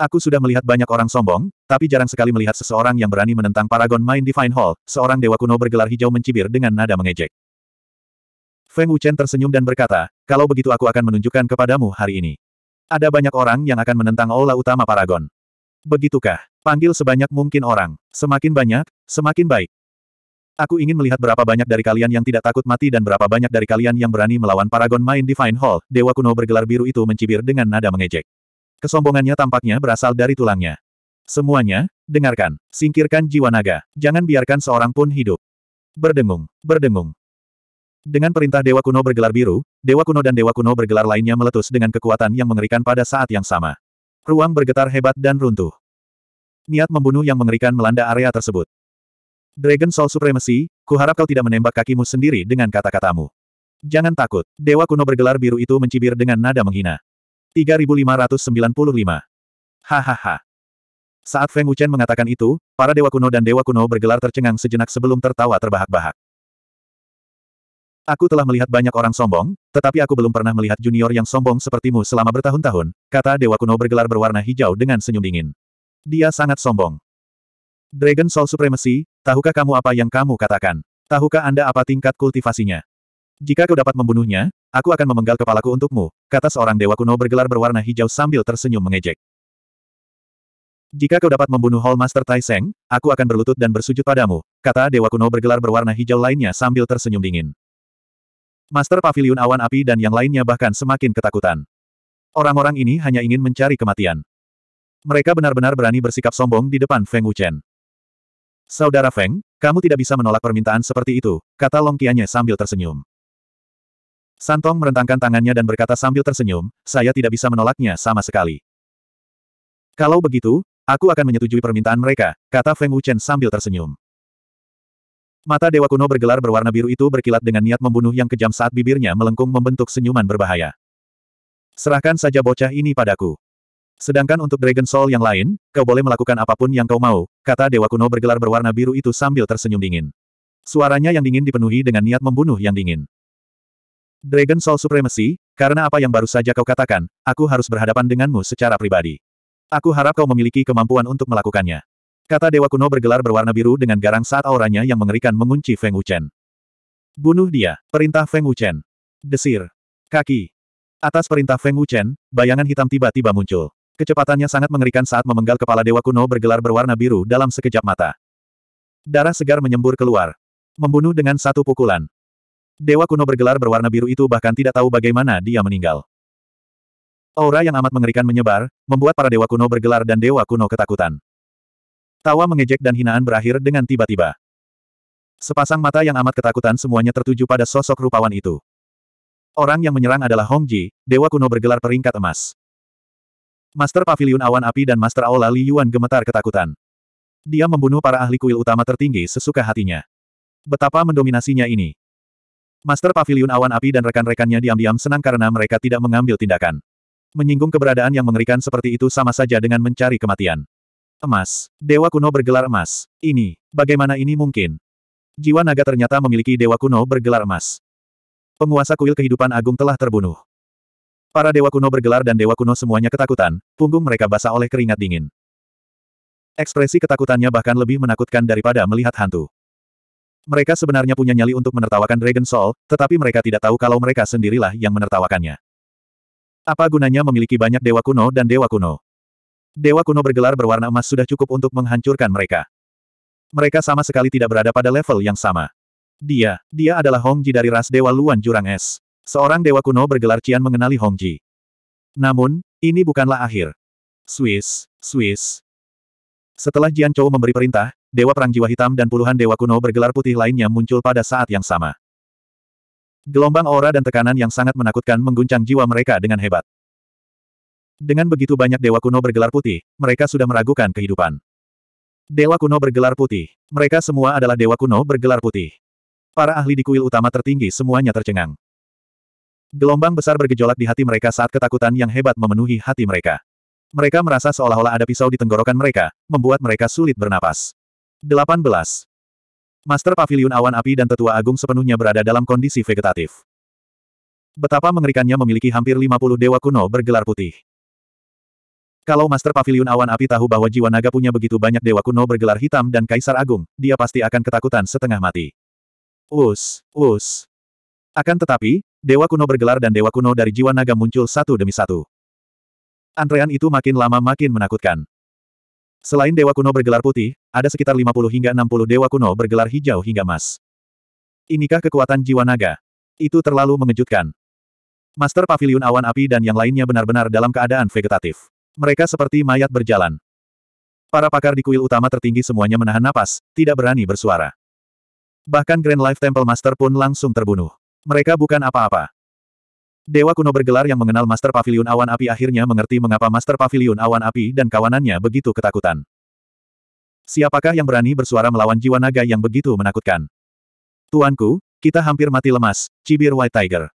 S1: Aku sudah melihat banyak orang sombong, tapi jarang sekali melihat seseorang yang berani menentang Paragon Mind Divine Hall, seorang dewa kuno bergelar hijau mencibir dengan nada mengejek. Feng Wuchen tersenyum dan berkata, kalau begitu aku akan menunjukkan kepadamu hari ini. Ada banyak orang yang akan menentang aula utama Paragon. Begitukah? Panggil sebanyak mungkin orang. Semakin banyak, semakin baik. Aku ingin melihat berapa banyak dari kalian yang tidak takut mati dan berapa banyak dari kalian yang berani melawan Paragon main Divine Hall. Dewa kuno bergelar biru itu mencibir dengan nada mengejek. Kesombongannya tampaknya berasal dari tulangnya. Semuanya, dengarkan. Singkirkan jiwa naga. Jangan biarkan seorang pun hidup. Berdengung, berdengung. Dengan perintah Dewa Kuno bergelar biru, Dewa Kuno dan Dewa Kuno bergelar lainnya meletus dengan kekuatan yang mengerikan pada saat yang sama. Ruang bergetar hebat dan runtuh. Niat membunuh yang mengerikan melanda area tersebut. Dragon Soul Supremacy, kuharap kau tidak menembak kakimu sendiri dengan kata-katamu. Jangan takut, Dewa Kuno bergelar biru itu mencibir dengan nada menghina. 3595. Hahaha. Saat Feng Wuchen mengatakan itu, para Dewa Kuno dan Dewa Kuno bergelar tercengang sejenak sebelum tertawa terbahak-bahak. Aku telah melihat banyak orang sombong, tetapi aku belum pernah melihat junior yang sombong sepertimu selama bertahun-tahun, kata Dewa Kuno bergelar berwarna hijau dengan senyum dingin. Dia sangat sombong. Dragon Soul Supremacy, tahukah kamu apa yang kamu katakan? Tahukah Anda apa tingkat kultivasinya? Jika kau dapat membunuhnya, aku akan memenggal kepalaku untukmu, kata seorang Dewa Kuno bergelar berwarna hijau sambil tersenyum mengejek. Jika kau dapat membunuh Hall Master Tai aku akan berlutut dan bersujud padamu, kata Dewa Kuno bergelar berwarna hijau lainnya sambil tersenyum dingin. Master Pavilion Awan Api dan yang lainnya bahkan semakin ketakutan. Orang-orang ini hanya ingin mencari kematian. Mereka benar-benar berani bersikap sombong di depan Feng Wuchen. Saudara Feng, kamu tidak bisa menolak permintaan seperti itu, kata Long Qianye sambil tersenyum. Santong merentangkan tangannya dan berkata sambil tersenyum, saya tidak bisa menolaknya sama sekali. Kalau begitu, aku akan menyetujui permintaan mereka, kata Feng Wuchen sambil tersenyum. Mata Dewa Kuno bergelar berwarna biru itu berkilat dengan niat membunuh yang kejam saat bibirnya melengkung membentuk senyuman berbahaya. Serahkan saja bocah ini padaku. Sedangkan untuk Dragon Soul yang lain, kau boleh melakukan apapun yang kau mau, kata Dewa Kuno bergelar berwarna biru itu sambil tersenyum dingin. Suaranya yang dingin dipenuhi dengan niat membunuh yang dingin. Dragon Soul Supremacy, karena apa yang baru saja kau katakan, aku harus berhadapan denganmu secara pribadi. Aku harap kau memiliki kemampuan untuk melakukannya. Kata dewa kuno bergelar berwarna biru dengan garang saat auranya yang mengerikan mengunci Feng Wuchen. Bunuh dia, perintah Feng Wuchen. Desir. Kaki. Atas perintah Feng Wuchen, bayangan hitam tiba-tiba muncul. Kecepatannya sangat mengerikan saat memenggal kepala dewa kuno bergelar berwarna biru dalam sekejap mata. Darah segar menyembur keluar. Membunuh dengan satu pukulan. Dewa kuno bergelar berwarna biru itu bahkan tidak tahu bagaimana dia meninggal. Aura yang amat mengerikan menyebar, membuat para dewa kuno bergelar dan dewa kuno ketakutan. Tawa mengejek dan hinaan berakhir dengan tiba-tiba. Sepasang mata yang amat ketakutan semuanya tertuju pada sosok rupawan itu. Orang yang menyerang adalah Hong Ji, dewa kuno bergelar peringkat emas. Master Pavilion Awan Api dan Master Aula Li Yuan gemetar ketakutan. Dia membunuh para ahli kuil utama tertinggi sesuka hatinya. Betapa mendominasinya ini. Master Pavilion Awan Api dan rekan-rekannya diam-diam senang karena mereka tidak mengambil tindakan. Menyinggung keberadaan yang mengerikan seperti itu sama saja dengan mencari kematian. Emas. Dewa kuno bergelar emas. Ini, bagaimana ini mungkin? Jiwa naga ternyata memiliki dewa kuno bergelar emas. Penguasa kuil kehidupan agung telah terbunuh. Para dewa kuno bergelar dan dewa kuno semuanya ketakutan, punggung mereka basah oleh keringat dingin. Ekspresi ketakutannya bahkan lebih menakutkan daripada melihat hantu. Mereka sebenarnya punya nyali untuk menertawakan Dragon Soul, tetapi mereka tidak tahu kalau mereka sendirilah yang menertawakannya. Apa gunanya memiliki banyak dewa kuno dan dewa kuno? dewa kuno bergelar berwarna emas sudah cukup untuk menghancurkan mereka. Mereka sama sekali tidak berada pada level yang sama. Dia, dia adalah Hong Ji dari ras Dewa Luan Jurang Es. Seorang dewa kuno bergelar Cian mengenali Hong Ji. Namun, ini bukanlah akhir. Swiss, Swiss. Setelah Jian Chou memberi perintah, Dewa Perang Jiwa Hitam dan puluhan dewa kuno bergelar putih lainnya muncul pada saat yang sama. Gelombang aura dan tekanan yang sangat menakutkan mengguncang jiwa mereka dengan hebat. Dengan begitu banyak dewa kuno bergelar putih, mereka sudah meragukan kehidupan. Dewa kuno bergelar putih. Mereka semua adalah dewa kuno bergelar putih. Para ahli di kuil utama tertinggi semuanya tercengang. Gelombang besar bergejolak di hati mereka saat ketakutan yang hebat memenuhi hati mereka. Mereka merasa seolah-olah ada pisau di tenggorokan mereka, membuat mereka sulit bernapas. 18. Master Pavilion Awan Api dan Tetua Agung sepenuhnya berada dalam kondisi vegetatif. Betapa mengerikannya memiliki hampir 50 dewa kuno bergelar putih. Kalau Master Pavilion Awan Api tahu bahwa jiwa naga punya begitu banyak dewa kuno bergelar hitam dan kaisar agung, dia pasti akan ketakutan setengah mati. Us, us. Akan tetapi, dewa kuno bergelar dan dewa kuno dari jiwa naga muncul satu demi satu. Antrean itu makin lama makin menakutkan. Selain dewa kuno bergelar putih, ada sekitar 50 hingga 60 dewa kuno bergelar hijau hingga emas. Inikah kekuatan jiwa naga? Itu terlalu mengejutkan. Master Pavilion Awan Api dan yang lainnya benar-benar dalam keadaan vegetatif. Mereka seperti mayat berjalan. Para pakar di kuil utama tertinggi semuanya menahan napas, tidak berani bersuara. Bahkan Grand Life Temple Master pun langsung terbunuh. Mereka bukan apa-apa. Dewa kuno bergelar yang mengenal Master Pavilion Awan Api akhirnya mengerti mengapa Master Pavilion Awan Api dan kawanannya begitu ketakutan. Siapakah yang berani bersuara melawan jiwa naga yang begitu menakutkan? Tuanku, kita hampir mati lemas, cibir White Tiger.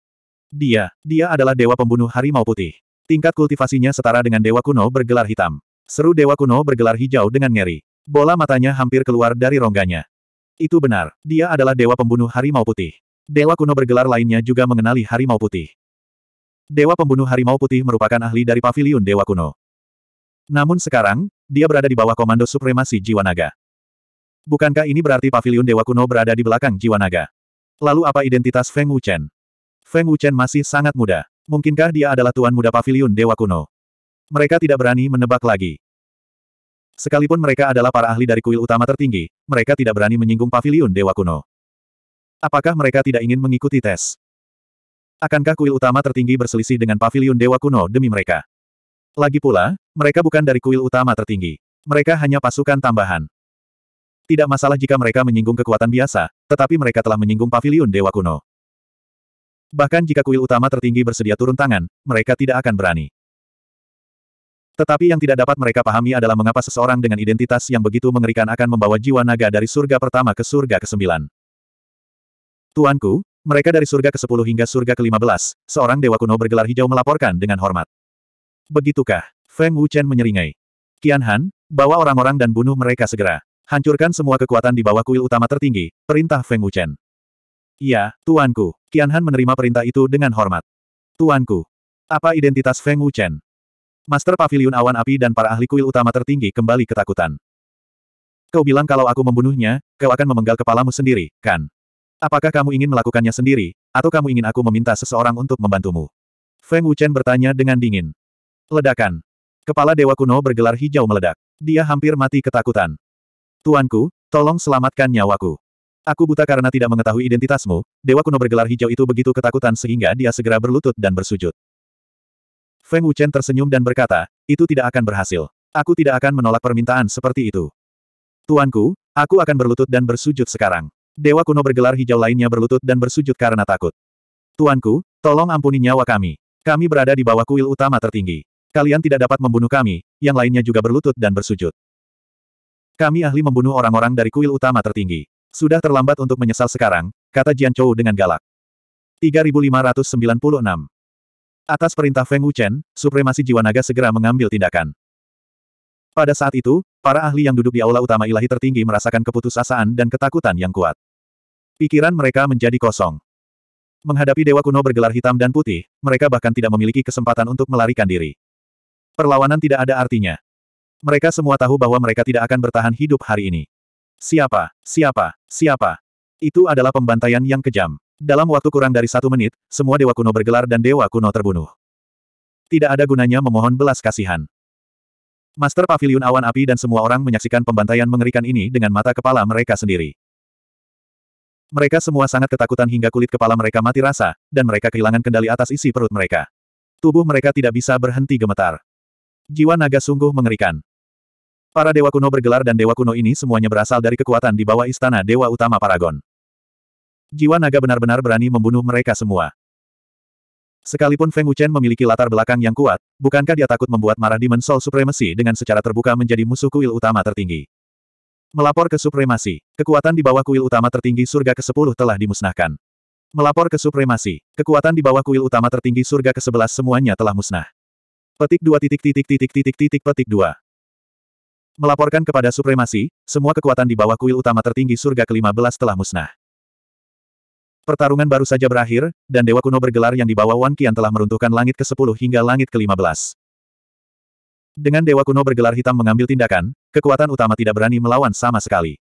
S1: Dia, dia adalah dewa pembunuh harimau putih. Tingkat kultivasinya setara dengan dewa kuno bergelar hitam. Seru dewa kuno bergelar hijau dengan ngeri. Bola matanya hampir keluar dari rongganya. Itu benar, dia adalah dewa pembunuh harimau putih. Dewa kuno bergelar lainnya juga mengenali harimau putih. Dewa pembunuh harimau putih merupakan ahli dari paviliun dewa kuno. Namun sekarang, dia berada di bawah komando supremasi jiwa naga. Bukankah ini berarti paviliun dewa kuno berada di belakang jiwa naga? Lalu apa identitas Feng Wuchen? Feng Wuchen masih sangat muda. Mungkinkah dia adalah tuan muda pavilion dewa kuno? Mereka tidak berani menebak lagi. Sekalipun mereka adalah para ahli dari kuil utama tertinggi, mereka tidak berani menyinggung pavilion dewa kuno. Apakah mereka tidak ingin mengikuti tes? Akankah kuil utama tertinggi berselisih dengan pavilion dewa kuno demi mereka? Lagi pula, mereka bukan dari kuil utama tertinggi. Mereka hanya pasukan tambahan. Tidak masalah jika mereka menyinggung kekuatan biasa, tetapi mereka telah menyinggung pavilion dewa kuno. Bahkan jika kuil utama tertinggi bersedia turun tangan, mereka tidak akan berani. Tetapi yang tidak dapat mereka pahami adalah mengapa seseorang dengan identitas yang begitu mengerikan akan membawa jiwa naga dari surga pertama ke surga ke-9. Tuanku, mereka dari surga ke-10 hingga surga ke-15, seorang dewa kuno bergelar hijau melaporkan dengan hormat. Begitukah? Feng Wuchen menyeringai. Qian Han, bawa orang-orang dan bunuh mereka segera. Hancurkan semua kekuatan di bawah kuil utama tertinggi, perintah Feng Wuchen. Iya, Tuanku. Qianhan menerima perintah itu dengan hormat. Tuanku. Apa identitas Feng Wuchen? Master Pavilion Awan Api dan para ahli kuil utama tertinggi kembali ketakutan. Kau bilang kalau aku membunuhnya, kau akan memenggal kepalamu sendiri, kan? Apakah kamu ingin melakukannya sendiri, atau kamu ingin aku meminta seseorang untuk membantumu? Feng Wuchen bertanya dengan dingin. Ledakan. Kepala Dewa Kuno bergelar hijau meledak. Dia hampir mati ketakutan. Tuanku, tolong selamatkan nyawaku. Aku buta karena tidak mengetahui identitasmu, Dewa kuno bergelar hijau itu begitu ketakutan sehingga dia segera berlutut dan bersujud. Feng Wuchen tersenyum dan berkata, itu tidak akan berhasil. Aku tidak akan menolak permintaan seperti itu. Tuanku, aku akan berlutut dan bersujud sekarang. Dewa kuno bergelar hijau lainnya berlutut dan bersujud karena takut. Tuanku, tolong ampuni nyawa kami. Kami berada di bawah kuil utama tertinggi. Kalian tidak dapat membunuh kami, yang lainnya juga berlutut dan bersujud. Kami ahli membunuh orang-orang dari kuil utama tertinggi. Sudah terlambat untuk menyesal sekarang, kata Jian Chou dengan galak. 3596. Atas perintah Feng Wuchen, supremasi jiwa naga segera mengambil tindakan. Pada saat itu, para ahli yang duduk di aula utama ilahi tertinggi merasakan keputusasaan dan ketakutan yang kuat. Pikiran mereka menjadi kosong. Menghadapi dewa kuno bergelar hitam dan putih, mereka bahkan tidak memiliki kesempatan untuk melarikan diri. Perlawanan tidak ada artinya. Mereka semua tahu bahwa mereka tidak akan bertahan hidup hari ini. Siapa? Siapa? Siapa? Itu adalah pembantaian yang kejam. Dalam waktu kurang dari satu menit, semua dewa kuno bergelar dan dewa kuno terbunuh. Tidak ada gunanya memohon belas kasihan. Master Pavilion Awan Api dan semua orang menyaksikan pembantaian mengerikan ini dengan mata kepala mereka sendiri. Mereka semua sangat ketakutan hingga kulit kepala mereka mati rasa, dan mereka kehilangan kendali atas isi perut mereka. Tubuh mereka tidak bisa berhenti gemetar. Jiwa naga sungguh mengerikan. Para dewa kuno bergelar dan dewa kuno ini semuanya berasal dari kekuatan di bawah istana dewa utama Paragon. Jiwa naga benar-benar berani membunuh mereka semua. Sekalipun Feng Wuchen memiliki latar belakang yang kuat, bukankah dia takut membuat marah Demon Soul Supremacy dengan secara terbuka menjadi musuh kuil utama tertinggi? Melapor ke supremasi, kekuatan di bawah kuil utama tertinggi surga ke-10 telah dimusnahkan. Melapor ke supremasi, kekuatan di bawah kuil utama tertinggi surga ke-11 semuanya telah musnah. Petik 2 titik titik titik titik titik petik 2. Melaporkan kepada supremasi, semua kekuatan di bawah kuil utama tertinggi surga ke-15 telah musnah. Pertarungan baru saja berakhir, dan Dewa Kuno bergelar yang dibawa Wan Qian telah meruntuhkan langit ke-10 hingga langit ke-15. Dengan Dewa Kuno bergelar hitam mengambil tindakan, kekuatan utama tidak berani melawan sama sekali.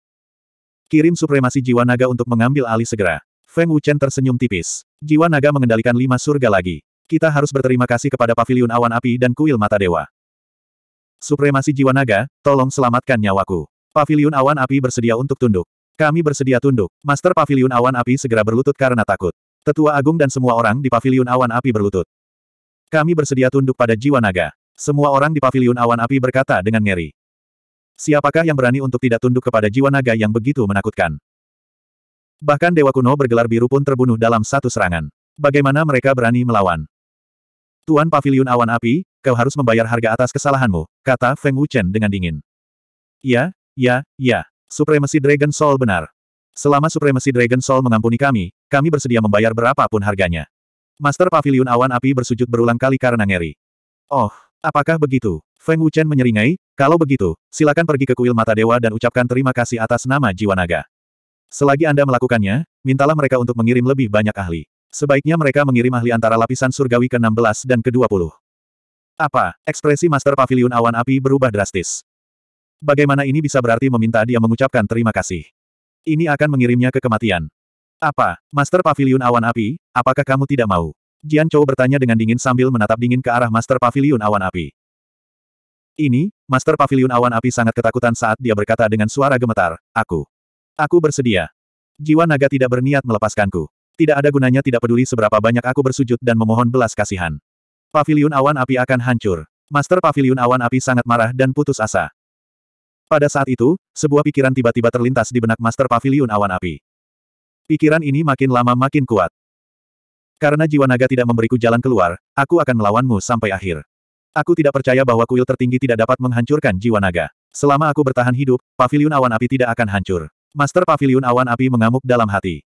S1: Kirim supremasi jiwa naga untuk mengambil alih segera. Feng Wuchen tersenyum tipis. Jiwa naga mengendalikan lima surga lagi. Kita harus berterima kasih kepada Paviliun Awan Api dan Kuil Mata Dewa. Supremasi jiwa naga, tolong selamatkan nyawaku. Pavilion awan api bersedia untuk tunduk. Kami bersedia tunduk. Master Pavilion awan api segera berlutut karena takut. Tetua agung dan semua orang di Pavilion awan api berlutut. Kami bersedia tunduk pada jiwa naga. Semua orang di Pavilion awan api berkata dengan ngeri. Siapakah yang berani untuk tidak tunduk kepada jiwa naga yang begitu menakutkan? Bahkan Dewa Kuno bergelar biru pun terbunuh dalam satu serangan. Bagaimana mereka berani melawan? Tuan Pavilion Awan Api, kau harus membayar harga atas kesalahanmu, kata Feng Wuchen dengan dingin. Ya, ya, ya, supremasi Dragon Soul benar. Selama supremasi Dragon Soul mengampuni kami, kami bersedia membayar berapapun harganya. Master Pavilion Awan Api bersujud berulang kali karena ngeri. Oh, apakah begitu? Feng Wuchen menyeringai, kalau begitu, silakan pergi ke kuil mata dewa dan ucapkan terima kasih atas nama jiwa naga. Selagi Anda melakukannya, mintalah mereka untuk mengirim lebih banyak ahli. Sebaiknya mereka mengirim ahli antara lapisan surgawi ke-16 dan ke-20. Apa? Ekspresi Master Pavilion Awan Api berubah drastis. Bagaimana ini bisa berarti meminta dia mengucapkan terima kasih? Ini akan mengirimnya ke kematian. Apa? Master Pavilion Awan Api, apakah kamu tidak mau? Jian Chou bertanya dengan dingin sambil menatap dingin ke arah Master Pavilion Awan Api. Ini, Master Pavilion Awan Api sangat ketakutan saat dia berkata dengan suara gemetar, Aku. Aku bersedia. Jiwa naga tidak berniat melepaskanku. Tidak ada gunanya tidak peduli seberapa banyak aku bersujud dan memohon belas kasihan. Pavilion awan api akan hancur. Master Pavilion awan api sangat marah dan putus asa. Pada saat itu, sebuah pikiran tiba-tiba terlintas di benak Master Pavilion awan api. Pikiran ini makin lama makin kuat. Karena jiwa naga tidak memberiku jalan keluar, aku akan melawanmu sampai akhir. Aku tidak percaya bahwa kuil tertinggi tidak dapat menghancurkan jiwa naga. Selama aku bertahan hidup, Pavilion awan api tidak akan hancur. Master Pavilion awan api mengamuk dalam hati.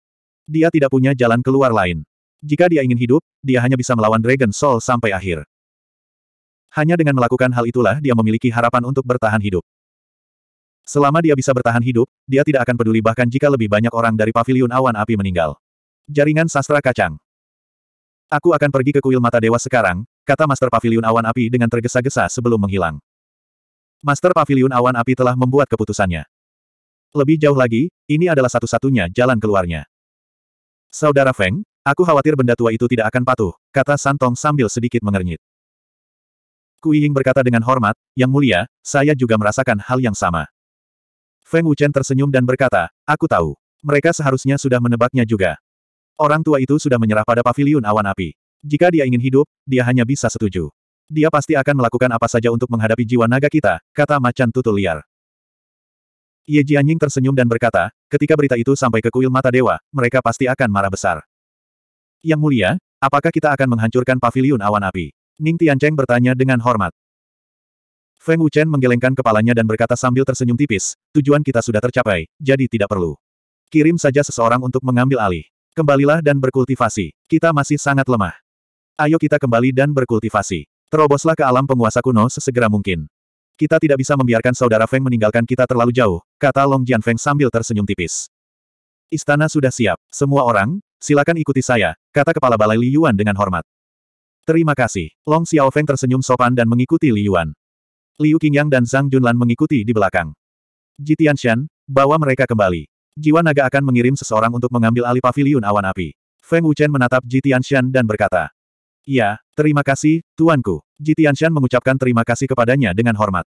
S1: Dia tidak punya jalan keluar lain. Jika dia ingin hidup, dia hanya bisa melawan Dragon Soul sampai akhir. Hanya dengan melakukan hal itulah dia memiliki harapan untuk bertahan hidup. Selama dia bisa bertahan hidup, dia tidak akan peduli bahkan jika lebih banyak orang dari paviliun awan api meninggal. Jaringan sastra kacang. Aku akan pergi ke kuil mata dewa sekarang, kata Master Paviliun Awan Api dengan tergesa-gesa sebelum menghilang. Master Paviliun Awan Api telah membuat keputusannya. Lebih jauh lagi, ini adalah satu-satunya jalan keluarnya. Saudara Feng, Aku khawatir benda tua itu tidak akan patuh, kata Santong sambil sedikit mengernyit. Kui Ying berkata dengan hormat, Yang mulia, saya juga merasakan hal yang sama. Feng Wuchen tersenyum dan berkata, aku tahu. Mereka seharusnya sudah menebaknya juga. Orang tua itu sudah menyerah pada paviliun awan api. Jika dia ingin hidup, dia hanya bisa setuju. Dia pasti akan melakukan apa saja untuk menghadapi jiwa naga kita, kata macan tutul liar. Ye Jianying tersenyum dan berkata, ketika berita itu sampai ke kuil mata dewa, mereka pasti akan marah besar. Yang mulia, apakah kita akan menghancurkan paviliun awan api? Ning Tiancheng bertanya dengan hormat. Feng Wuchen menggelengkan kepalanya dan berkata sambil tersenyum tipis, tujuan kita sudah tercapai, jadi tidak perlu. Kirim saja seseorang untuk mengambil alih. Kembalilah dan berkultivasi. Kita masih sangat lemah. Ayo kita kembali dan berkultivasi. Teroboslah ke alam penguasa kuno sesegera mungkin. Kita tidak bisa membiarkan saudara Feng meninggalkan kita terlalu jauh, kata Long Jian Feng sambil tersenyum tipis. Istana sudah siap. Semua orang, Silakan ikuti saya, kata kepala balai Li Yuan dengan hormat. Terima kasih. Long Xiaofeng tersenyum sopan dan mengikuti Li Yuan. Liu Qingyang dan Zhang Junlan mengikuti di belakang. Ji Tianshan, bawa mereka kembali. Jiwa naga akan mengirim seseorang untuk mengambil alih pavilion awan api. Feng Wuchen menatap Ji Tianshan dan berkata, Ya, terima kasih, tuanku. Ji Tianshan mengucapkan terima kasih kepadanya dengan hormat.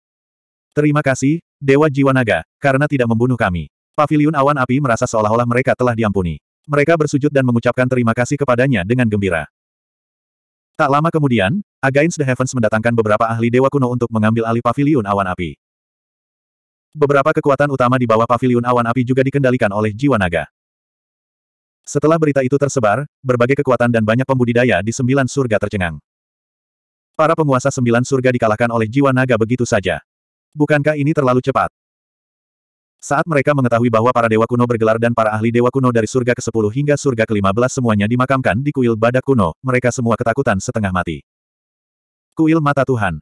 S1: Terima kasih, Dewa Jiwa Naga, karena tidak membunuh kami. Pavilion awan api merasa seolah-olah mereka telah diampuni. Mereka bersujud dan mengucapkan terima kasih kepadanya dengan gembira. Tak lama kemudian, Against the Heavens mendatangkan beberapa ahli dewa kuno untuk mengambil alih paviliun awan api. Beberapa kekuatan utama di bawah paviliun awan api juga dikendalikan oleh jiwa naga. Setelah berita itu tersebar, berbagai kekuatan dan banyak pembudidaya di sembilan surga tercengang. Para penguasa sembilan surga dikalahkan oleh jiwa naga begitu saja. Bukankah ini terlalu cepat? Saat mereka mengetahui bahwa para dewa kuno bergelar dan para ahli dewa kuno dari surga ke-10 hingga surga ke-15 semuanya dimakamkan di kuil badak kuno, mereka semua ketakutan setengah mati. Kuil Mata Tuhan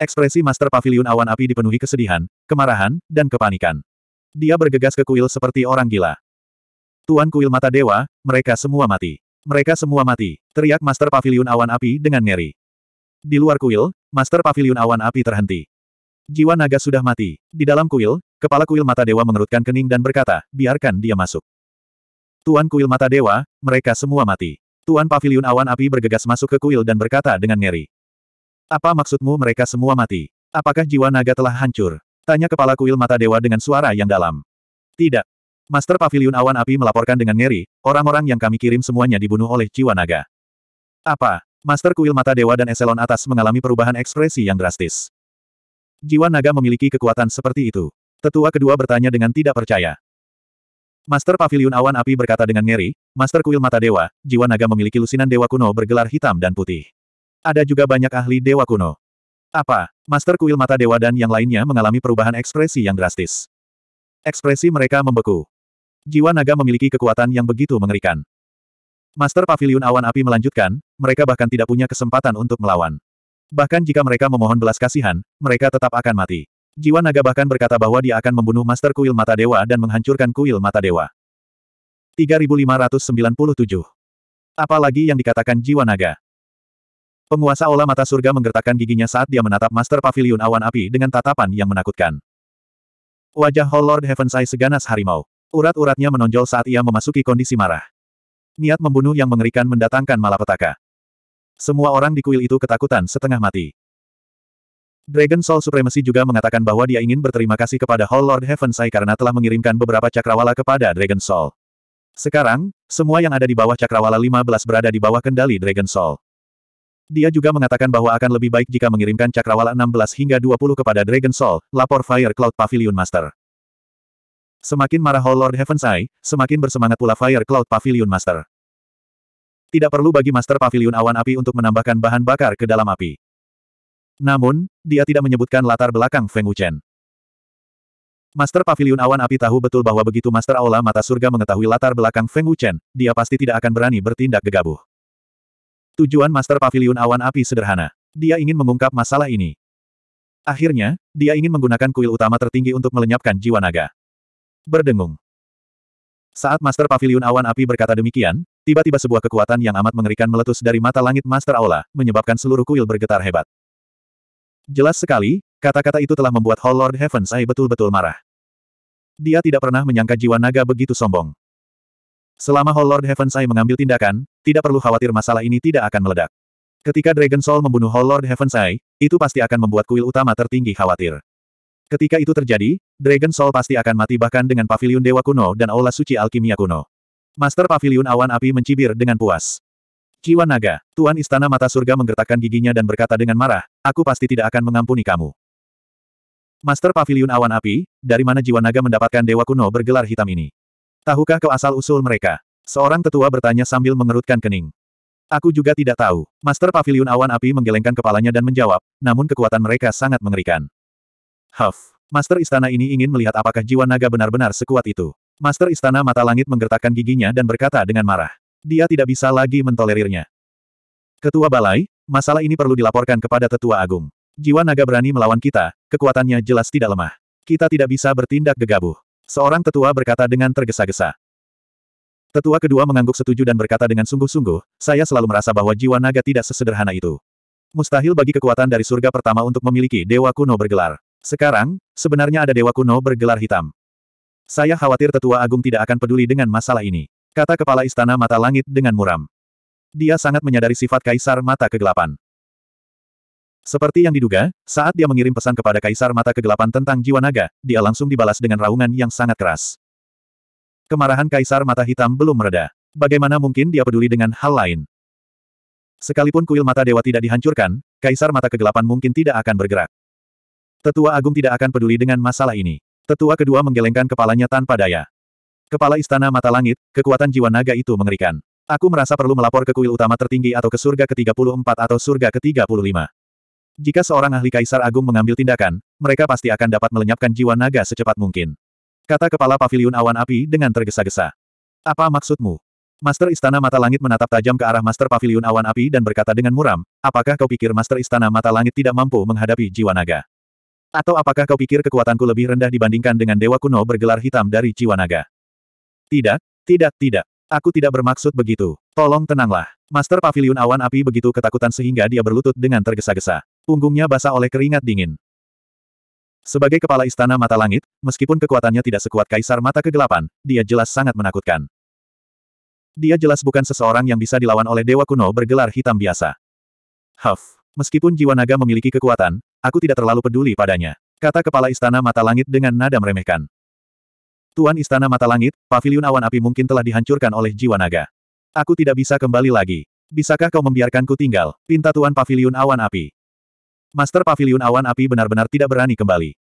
S1: Ekspresi Master Pavilion Awan Api dipenuhi kesedihan, kemarahan, dan kepanikan. Dia bergegas ke kuil seperti orang gila. Tuan kuil Mata Dewa, mereka semua mati. Mereka semua mati, teriak Master Pavilion Awan Api dengan ngeri. Di luar kuil, Master Pavilion Awan Api terhenti. Jiwa naga sudah mati. Di dalam kuil, kepala kuil mata dewa mengerutkan kening dan berkata, biarkan dia masuk. Tuan kuil mata dewa, mereka semua mati. Tuan pavilion awan api bergegas masuk ke kuil dan berkata dengan ngeri. Apa maksudmu mereka semua mati? Apakah jiwa naga telah hancur? Tanya kepala kuil mata dewa dengan suara yang dalam. Tidak. Master Pavilion Awan Api melaporkan dengan ngeri, orang-orang yang kami kirim semuanya dibunuh oleh jiwa naga. Apa? Master Kuil Mata Dewa dan Eselon Atas mengalami perubahan ekspresi yang drastis. Jiwa naga memiliki kekuatan seperti itu. Tetua kedua bertanya dengan tidak percaya. Master Pavilion Awan Api berkata dengan ngeri, Master Kuil Mata Dewa, jiwa naga memiliki lusinan dewa kuno bergelar hitam dan putih. Ada juga banyak ahli dewa kuno. Apa, Master Kuil Mata Dewa dan yang lainnya mengalami perubahan ekspresi yang drastis. Ekspresi mereka membeku. Jiwa naga memiliki kekuatan yang begitu mengerikan. Master Pavilion Awan Api melanjutkan, mereka bahkan tidak punya kesempatan untuk melawan. Bahkan jika mereka memohon belas kasihan, mereka tetap akan mati. Jiwa naga bahkan berkata bahwa dia akan membunuh Master Kuil Mata Dewa dan menghancurkan Kuil Mata Dewa. 3597. Apalagi yang dikatakan jiwa naga. Penguasa olah mata surga menggertakkan giginya saat dia menatap Master Pavilion Awan Api dengan tatapan yang menakutkan. Wajah Hall Lord Heaven's Eye seganas harimau. Urat-uratnya menonjol saat ia memasuki kondisi marah. Niat membunuh yang mengerikan mendatangkan malapetaka. Semua orang di kuil itu ketakutan setengah mati. Dragon Soul Supremacy juga mengatakan bahwa dia ingin berterima kasih kepada Hall Lord Heavensai karena telah mengirimkan beberapa cakrawala kepada Dragon Soul. Sekarang, semua yang ada di bawah cakrawala 15 berada di bawah kendali Dragon Soul. Dia juga mengatakan bahwa akan lebih baik jika mengirimkan cakrawala 16 hingga 20 kepada Dragon Soul, lapor Fire Cloud Pavilion Master. Semakin marah Hall Lord Heavensai, semakin bersemangat pula Fire Cloud Pavilion Master tidak perlu bagi Master Pavilion Awan Api untuk menambahkan bahan bakar ke dalam api. Namun, dia tidak menyebutkan latar belakang Feng Wuchen. Master Pavilion Awan Api tahu betul bahwa begitu Master Aula Mata Surga mengetahui latar belakang Feng Wuchen, dia pasti tidak akan berani bertindak gegabah. Tujuan Master Pavilion Awan Api sederhana. Dia ingin mengungkap masalah ini. Akhirnya, dia ingin menggunakan kuil utama tertinggi untuk melenyapkan jiwa naga. Berdengung. Saat Master Pavilion Awan Api berkata demikian, Tiba-tiba sebuah kekuatan yang amat mengerikan meletus dari mata langit Master Aula, menyebabkan seluruh kuil bergetar hebat. Jelas sekali, kata-kata itu telah membuat Hall Lord Sai betul-betul marah. Dia tidak pernah menyangka jiwa naga begitu sombong. Selama Hall Lord Sai mengambil tindakan, tidak perlu khawatir masalah ini tidak akan meledak. Ketika Dragon Soul membunuh Hall Lord Sai, itu pasti akan membuat kuil utama tertinggi khawatir. Ketika itu terjadi, Dragon Soul pasti akan mati bahkan dengan pavilion dewa kuno dan aula suci alkimia kuno. Master Pavilion Awan Api mencibir dengan puas. Jiwa naga, Tuan Istana Mata Surga menggertakkan giginya dan berkata dengan marah, aku pasti tidak akan mengampuni kamu. Master Pavilion Awan Api, dari mana jiwa naga mendapatkan dewa kuno bergelar hitam ini? Tahukah kau asal-usul mereka? Seorang tetua bertanya sambil mengerutkan kening. Aku juga tidak tahu. Master Pavilion Awan Api menggelengkan kepalanya dan menjawab, namun kekuatan mereka sangat mengerikan. Huff, Master Istana ini ingin melihat apakah jiwa naga benar-benar sekuat itu. Master Istana Mata Langit menggertakkan giginya dan berkata dengan marah. Dia tidak bisa lagi mentolerirnya. Ketua Balai, masalah ini perlu dilaporkan kepada Tetua Agung. Jiwa naga berani melawan kita, kekuatannya jelas tidak lemah. Kita tidak bisa bertindak gegabah. Seorang tetua berkata dengan tergesa-gesa. Tetua kedua mengangguk setuju dan berkata dengan sungguh-sungguh, saya selalu merasa bahwa jiwa naga tidak sesederhana itu. Mustahil bagi kekuatan dari surga pertama untuk memiliki dewa kuno bergelar. Sekarang, sebenarnya ada dewa kuno bergelar hitam. Saya khawatir tetua agung tidak akan peduli dengan masalah ini. Kata kepala istana mata langit dengan muram. Dia sangat menyadari sifat kaisar mata kegelapan. Seperti yang diduga, saat dia mengirim pesan kepada kaisar mata kegelapan tentang jiwa naga, dia langsung dibalas dengan raungan yang sangat keras. Kemarahan kaisar mata hitam belum mereda. Bagaimana mungkin dia peduli dengan hal lain? Sekalipun kuil mata dewa tidak dihancurkan, kaisar mata kegelapan mungkin tidak akan bergerak. Tetua agung tidak akan peduli dengan masalah ini. Tetua kedua menggelengkan kepalanya tanpa daya. Kepala Istana Mata Langit, kekuatan jiwa naga itu mengerikan. Aku merasa perlu melapor ke kuil utama tertinggi atau ke surga ke-34 atau surga ke-35. Jika seorang ahli Kaisar Agung mengambil tindakan, mereka pasti akan dapat melenyapkan jiwa naga secepat mungkin. Kata kepala pavilion awan api dengan tergesa-gesa. Apa maksudmu? Master Istana Mata Langit menatap tajam ke arah Master Pavilion Awan Api dan berkata dengan muram, apakah kau pikir Master Istana Mata Langit tidak mampu menghadapi jiwa naga? Atau apakah kau pikir kekuatanku lebih rendah dibandingkan dengan dewa kuno bergelar hitam dari jiwa naga? Tidak, tidak, tidak. Aku tidak bermaksud begitu. Tolong tenanglah. Master Pavilion Awan Api begitu ketakutan sehingga dia berlutut dengan tergesa-gesa. Punggungnya basah oleh keringat dingin. Sebagai kepala istana mata langit, meskipun kekuatannya tidak sekuat kaisar mata kegelapan, dia jelas sangat menakutkan. Dia jelas bukan seseorang yang bisa dilawan oleh dewa kuno bergelar hitam biasa. Huff. Meskipun jiwa naga memiliki kekuatan, aku tidak terlalu peduli padanya. Kata kepala istana mata langit dengan nada meremehkan. Tuan istana mata langit, pavilion awan api mungkin telah dihancurkan oleh jiwa naga. Aku tidak bisa kembali lagi. Bisakah kau membiarkanku tinggal? Pinta Tuan pavilion awan api. Master pavilion awan api benar-benar tidak berani kembali.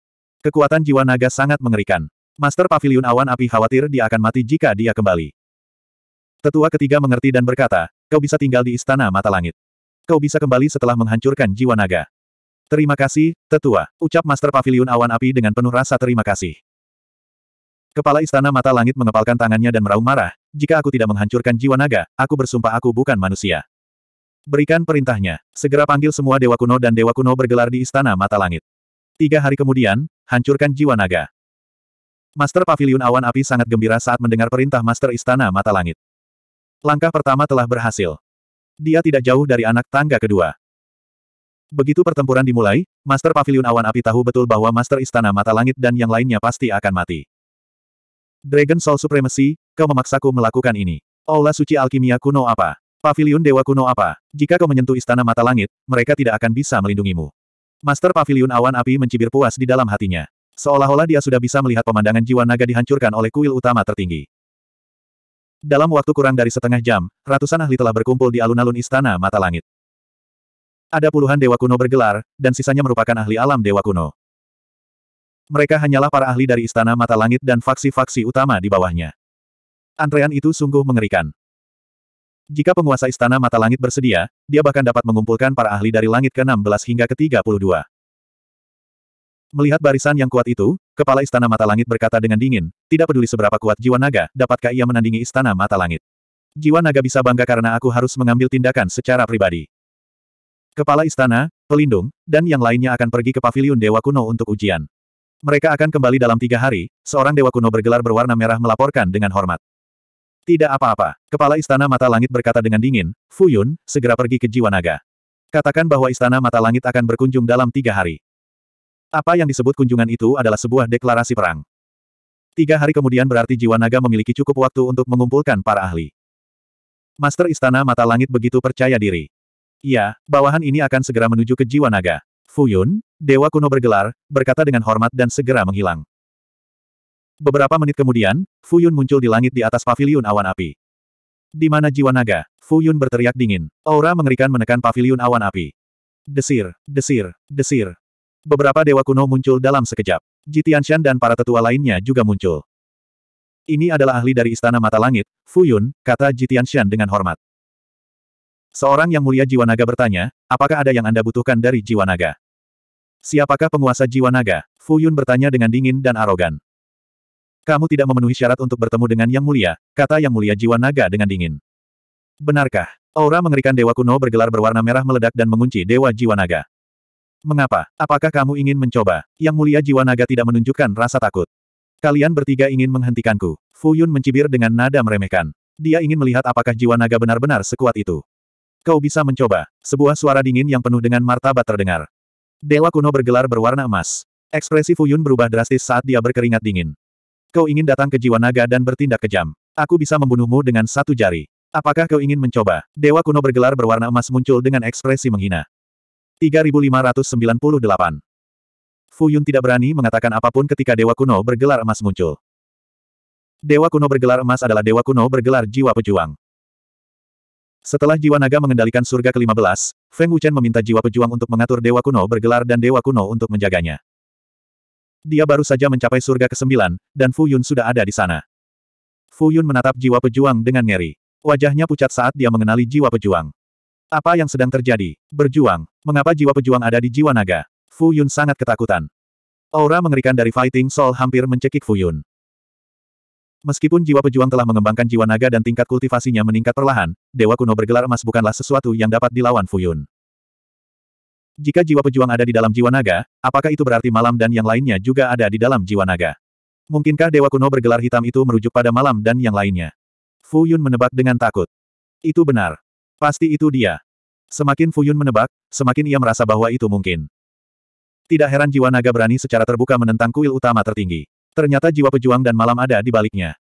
S1: Kekuatan jiwa naga sangat mengerikan. Master pavilion awan api khawatir dia akan mati jika dia kembali. Tetua ketiga mengerti dan berkata, kau bisa tinggal di istana mata langit. Kau bisa kembali setelah menghancurkan jiwa naga. Terima kasih, tetua, ucap Master Pavilion Awan Api dengan penuh rasa terima kasih. Kepala Istana Mata Langit mengepalkan tangannya dan meraung marah, jika aku tidak menghancurkan jiwa naga, aku bersumpah aku bukan manusia. Berikan perintahnya, segera panggil semua Dewa Kuno dan Dewa Kuno bergelar di Istana Mata Langit. Tiga hari kemudian, hancurkan jiwa naga. Master Pavilion Awan Api sangat gembira saat mendengar perintah Master Istana Mata Langit. Langkah pertama telah berhasil. Dia tidak jauh dari anak tangga kedua. Begitu pertempuran dimulai, Master Pavilion Awan Api tahu betul bahwa Master Istana Mata Langit dan yang lainnya pasti akan mati. Dragon Soul Supremacy, kau memaksaku melakukan ini. Aula suci alkimia kuno apa? Pavilion Dewa kuno apa? Jika kau menyentuh Istana Mata Langit, mereka tidak akan bisa melindungimu. Master Pavilion Awan Api mencibir puas di dalam hatinya. Seolah-olah dia sudah bisa melihat pemandangan jiwa naga dihancurkan oleh kuil utama tertinggi. Dalam waktu kurang dari setengah jam, ratusan ahli telah berkumpul di alun-alun istana mata langit. Ada puluhan dewa kuno bergelar, dan sisanya merupakan ahli alam dewa kuno. Mereka hanyalah para ahli dari istana mata langit dan faksi-faksi utama di bawahnya. Antrean itu sungguh mengerikan. Jika penguasa istana mata langit bersedia, dia bahkan dapat mengumpulkan para ahli dari langit ke-16 hingga ke-32. Melihat barisan yang kuat itu, Kepala Istana Mata Langit berkata dengan dingin, tidak peduli seberapa kuat jiwa naga, dapatkah ia menandingi Istana Mata Langit. Jiwa naga bisa bangga karena aku harus mengambil tindakan secara pribadi. Kepala Istana, Pelindung, dan yang lainnya akan pergi ke Paviliun Dewa Kuno untuk ujian. Mereka akan kembali dalam tiga hari, seorang Dewa Kuno bergelar berwarna merah melaporkan dengan hormat. Tidak apa-apa, Kepala Istana Mata Langit berkata dengan dingin, Fuyun, segera pergi ke Jiwa Naga. Katakan bahwa Istana Mata Langit akan berkunjung dalam tiga hari. Apa yang disebut kunjungan itu adalah sebuah deklarasi perang. Tiga hari kemudian berarti jiwa naga memiliki cukup waktu untuk mengumpulkan para ahli. Master Istana Mata Langit begitu percaya diri. Ya, bawahan ini akan segera menuju ke jiwa naga. Fuyun, Dewa Kuno bergelar, berkata dengan hormat dan segera menghilang. Beberapa menit kemudian, Fuyun muncul di langit di atas pavilion awan api. Di mana jiwa naga? Fuyun berteriak dingin. Aura mengerikan menekan pavilion awan api. Desir, desir, desir. Beberapa dewa kuno muncul dalam sekejap. Jitianshan dan para tetua lainnya juga muncul. Ini adalah ahli dari Istana Mata Langit, Fu Yun, kata Jitianshan dengan hormat. Seorang yang mulia jiwa naga bertanya, apakah ada yang Anda butuhkan dari jiwa naga? Siapakah penguasa jiwa naga? Fu Yun bertanya dengan dingin dan arogan. Kamu tidak memenuhi syarat untuk bertemu dengan Yang Mulia, kata Yang Mulia Jiwa Naga dengan dingin. Benarkah? Aura mengerikan Dewa Kuno bergelar berwarna merah meledak dan mengunci Dewa Jiwa Naga. Mengapa? Apakah kamu ingin mencoba? Yang mulia jiwa naga tidak menunjukkan rasa takut. Kalian bertiga ingin menghentikanku. Fu Yun mencibir dengan nada meremehkan. Dia ingin melihat apakah jiwa naga benar-benar sekuat itu. Kau bisa mencoba. Sebuah suara dingin yang penuh dengan martabat terdengar. Dewa kuno bergelar berwarna emas. Ekspresi Fu Yun berubah drastis saat dia berkeringat dingin. Kau ingin datang ke jiwa naga dan bertindak kejam. Aku bisa membunuhmu dengan satu jari. Apakah kau ingin mencoba? Dewa kuno bergelar berwarna emas muncul dengan ekspresi menghina. 3598. Fu Yun tidak berani mengatakan apapun ketika Dewa Kuno bergelar emas muncul. Dewa Kuno bergelar emas adalah Dewa Kuno bergelar jiwa pejuang. Setelah jiwa naga mengendalikan surga ke-15, Feng Wuchen meminta jiwa pejuang untuk mengatur Dewa Kuno bergelar dan Dewa Kuno untuk menjaganya. Dia baru saja mencapai surga ke-9, dan Fu Yun sudah ada di sana. Fu Yun menatap jiwa pejuang dengan ngeri. Wajahnya pucat saat dia mengenali jiwa pejuang. Apa yang sedang terjadi? Berjuang. Mengapa jiwa pejuang ada di jiwa naga? Fu Yun sangat ketakutan. Aura mengerikan dari Fighting Soul hampir mencekik Fu Yun. Meskipun jiwa pejuang telah mengembangkan jiwa naga dan tingkat kultivasinya meningkat perlahan, Dewa Kuno bergelar emas bukanlah sesuatu yang dapat dilawan Fu Yun. Jika jiwa pejuang ada di dalam jiwa naga, apakah itu berarti malam dan yang lainnya juga ada di dalam jiwa naga? Mungkinkah Dewa Kuno bergelar hitam itu merujuk pada malam dan yang lainnya? Fu Yun menebak dengan takut. Itu benar. Pasti itu dia. Semakin Fuyun menebak, semakin ia merasa bahwa itu mungkin. Tidak heran jiwa naga berani secara terbuka menentang kuil utama tertinggi. Ternyata jiwa pejuang dan malam ada di baliknya.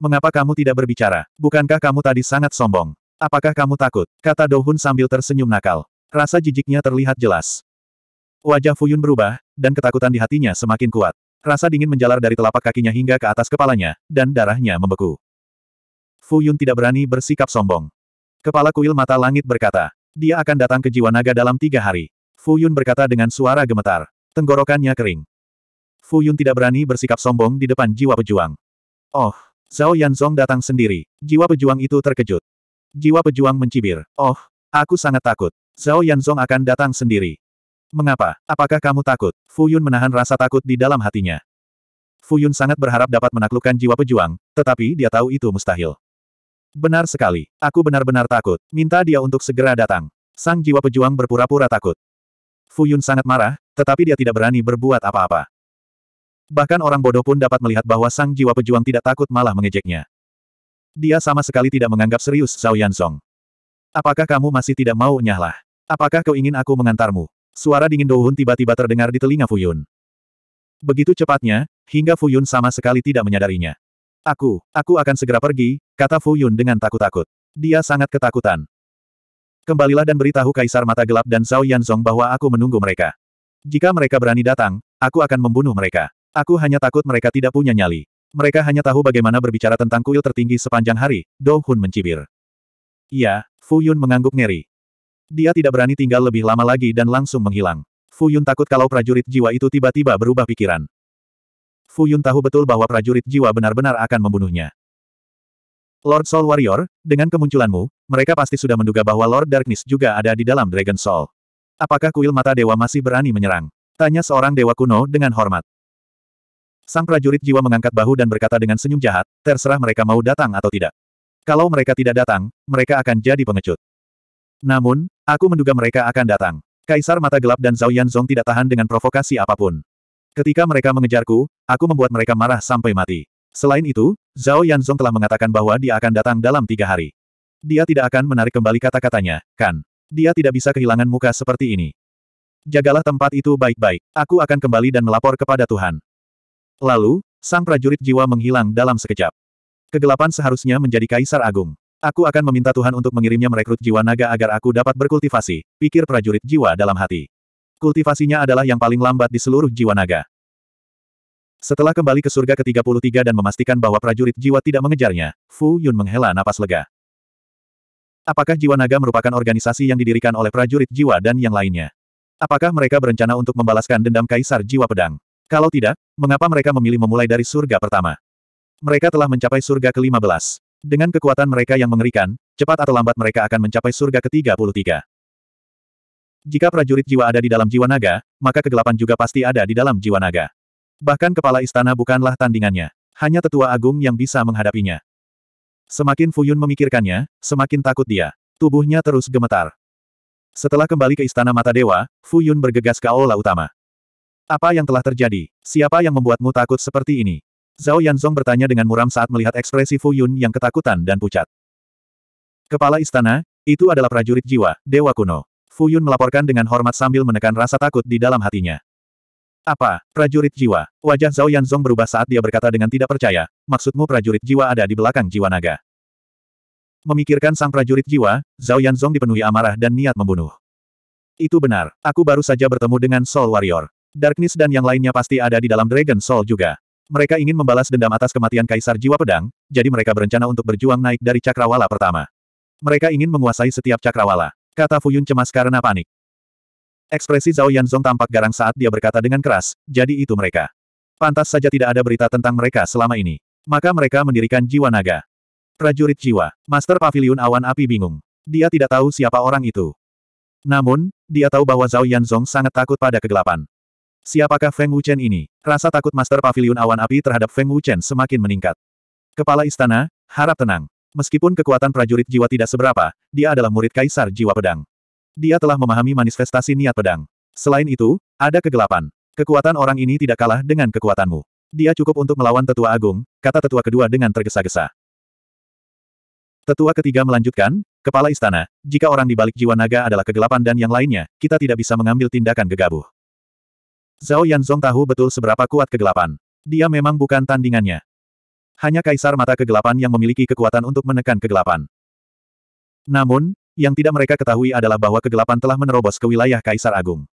S1: Mengapa kamu tidak berbicara? Bukankah kamu tadi sangat sombong? Apakah kamu takut? Kata Dohun sambil tersenyum nakal. Rasa jijiknya terlihat jelas. Wajah Fuyun berubah, dan ketakutan di hatinya semakin kuat. Rasa dingin menjalar dari telapak kakinya hingga ke atas kepalanya, dan darahnya membeku. Fuyun tidak berani bersikap sombong. Kepala kuil mata langit berkata, dia akan datang ke jiwa naga dalam tiga hari. Fu Yun berkata dengan suara gemetar. Tenggorokannya kering. Fu Yun tidak berani bersikap sombong di depan jiwa pejuang. Oh, Zhao Yanzong datang sendiri. Jiwa pejuang itu terkejut. Jiwa pejuang mencibir. Oh, aku sangat takut. Zhao Yanzong akan datang sendiri. Mengapa? Apakah kamu takut? Fu Yun menahan rasa takut di dalam hatinya. Fu Yun sangat berharap dapat menaklukkan jiwa pejuang, tetapi dia tahu itu mustahil. Benar sekali. Aku benar-benar takut. Minta dia untuk segera datang. Sang jiwa pejuang berpura-pura takut. Fu Yun sangat marah, tetapi dia tidak berani berbuat apa-apa. Bahkan orang bodoh pun dapat melihat bahwa sang jiwa pejuang tidak takut malah mengejeknya. Dia sama sekali tidak menganggap serius Zhao Yanzong. Apakah kamu masih tidak mau nyahlah? Apakah kau ingin aku mengantarmu? Suara dingin Dohun tiba-tiba terdengar di telinga Fu Yun. Begitu cepatnya, hingga Fu Yun sama sekali tidak menyadarinya. Aku, aku akan segera pergi, kata Fu Yun dengan takut-takut. Dia sangat ketakutan. Kembalilah dan beritahu Kaisar Mata Gelap dan Zhao Yanzong bahwa aku menunggu mereka. Jika mereka berani datang, aku akan membunuh mereka. Aku hanya takut mereka tidak punya nyali. Mereka hanya tahu bagaimana berbicara tentang kuil tertinggi sepanjang hari, Dou Hun mencibir. Iya, Fu Yun mengangguk ngeri. Dia tidak berani tinggal lebih lama lagi dan langsung menghilang. Fu Yun takut kalau prajurit jiwa itu tiba-tiba berubah pikiran. Fu Yun tahu betul bahwa prajurit jiwa benar-benar akan membunuhnya. Lord Soul Warrior, dengan kemunculanmu, mereka pasti sudah menduga bahwa Lord Darkness juga ada di dalam Dragon Soul. Apakah kuil mata dewa masih berani menyerang? Tanya seorang dewa kuno dengan hormat. Sang prajurit jiwa mengangkat bahu dan berkata dengan senyum jahat, terserah mereka mau datang atau tidak. Kalau mereka tidak datang, mereka akan jadi pengecut. Namun, aku menduga mereka akan datang. Kaisar Mata Gelap dan Zhao Yanzong tidak tahan dengan provokasi apapun. Ketika mereka mengejarku, aku membuat mereka marah sampai mati. Selain itu, Zhao Yanzong telah mengatakan bahwa dia akan datang dalam tiga hari. Dia tidak akan menarik kembali kata-katanya, kan? Dia tidak bisa kehilangan muka seperti ini. Jagalah tempat itu baik-baik, aku akan kembali dan melapor kepada Tuhan. Lalu, sang prajurit jiwa menghilang dalam sekejap. Kegelapan seharusnya menjadi kaisar agung. Aku akan meminta Tuhan untuk mengirimnya merekrut jiwa naga agar aku dapat berkultivasi, pikir prajurit jiwa dalam hati. Kultivasinya adalah yang paling lambat di seluruh jiwa naga. Setelah kembali ke surga ke-33 dan memastikan bahwa prajurit jiwa tidak mengejarnya, Fu Yun menghela napas lega. Apakah jiwa naga merupakan organisasi yang didirikan oleh prajurit jiwa dan yang lainnya? Apakah mereka berencana untuk membalaskan dendam Kaisar Jiwa Pedang? Kalau tidak, mengapa mereka memilih memulai dari surga pertama? Mereka telah mencapai surga ke-15. Dengan kekuatan mereka yang mengerikan, cepat atau lambat mereka akan mencapai surga ke-33. Jika prajurit jiwa ada di dalam jiwa naga, maka kegelapan juga pasti ada di dalam jiwa naga. Bahkan kepala istana bukanlah tandingannya. Hanya tetua agung yang bisa menghadapinya. Semakin Fuyun memikirkannya, semakin takut dia. Tubuhnya terus gemetar. Setelah kembali ke istana mata dewa, Fuyun bergegas ke aula utama. Apa yang telah terjadi? Siapa yang membuatmu takut seperti ini? Zhao Yanzong bertanya dengan muram saat melihat ekspresi Fuyun yang ketakutan dan pucat. Kepala istana, itu adalah prajurit jiwa, dewa kuno. Fu Yun melaporkan dengan hormat sambil menekan rasa takut di dalam hatinya. Apa, prajurit jiwa? Wajah Zhao Yanzong berubah saat dia berkata dengan tidak percaya, maksudmu prajurit jiwa ada di belakang jiwa naga. Memikirkan sang prajurit jiwa, Zhao Yanzong dipenuhi amarah dan niat membunuh. Itu benar, aku baru saja bertemu dengan Soul Warrior. Darkness dan yang lainnya pasti ada di dalam Dragon Soul juga. Mereka ingin membalas dendam atas kematian Kaisar Jiwa Pedang, jadi mereka berencana untuk berjuang naik dari cakrawala pertama. Mereka ingin menguasai setiap cakrawala. Kata Fuyun cemas karena panik. Ekspresi Zhao Yanzong tampak garang saat dia berkata dengan keras, jadi itu mereka. Pantas saja tidak ada berita tentang mereka selama ini. Maka mereka mendirikan jiwa naga. Prajurit jiwa, Master Pavilion Awan Api bingung. Dia tidak tahu siapa orang itu. Namun, dia tahu bahwa Zhao Yanzong sangat takut pada kegelapan. Siapakah Feng Wuchen ini? Rasa takut Master Pavilion Awan Api terhadap Feng Wuchen semakin meningkat. Kepala Istana, harap tenang. Meskipun kekuatan prajurit jiwa tidak seberapa, dia adalah murid Kaisar Jiwa Pedang. Dia telah memahami manifestasi niat pedang. Selain itu, ada kegelapan. Kekuatan orang ini tidak kalah dengan kekuatanmu. Dia cukup untuk melawan tetua agung, kata tetua kedua dengan tergesa-gesa. Tetua ketiga melanjutkan, Kepala Istana, jika orang di balik jiwa naga adalah kegelapan dan yang lainnya, kita tidak bisa mengambil tindakan gegabah. Zhao Yanzong tahu betul seberapa kuat kegelapan. Dia memang bukan tandingannya. Hanya Kaisar Mata Kegelapan yang memiliki kekuatan untuk menekan kegelapan. Namun, yang tidak mereka ketahui adalah bahwa kegelapan telah menerobos ke wilayah Kaisar Agung.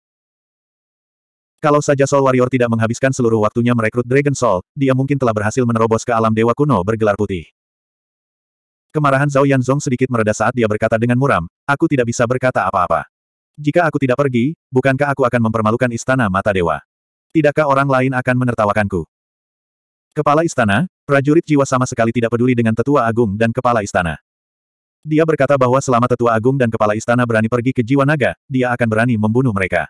S1: Kalau saja Soul Warrior tidak menghabiskan seluruh waktunya merekrut Dragon Soul, dia mungkin telah berhasil menerobos ke alam dewa kuno bergelar putih. Kemarahan Zhao Yanzong sedikit mereda saat dia berkata dengan muram, aku tidak bisa berkata apa-apa. Jika aku tidak pergi, bukankah aku akan mempermalukan istana mata dewa? Tidakkah orang lain akan menertawakanku? Kepala istana, prajurit jiwa sama sekali tidak peduli dengan tetua agung dan kepala istana. Dia berkata bahwa selama tetua agung dan kepala istana berani pergi ke jiwa naga, dia akan berani membunuh mereka.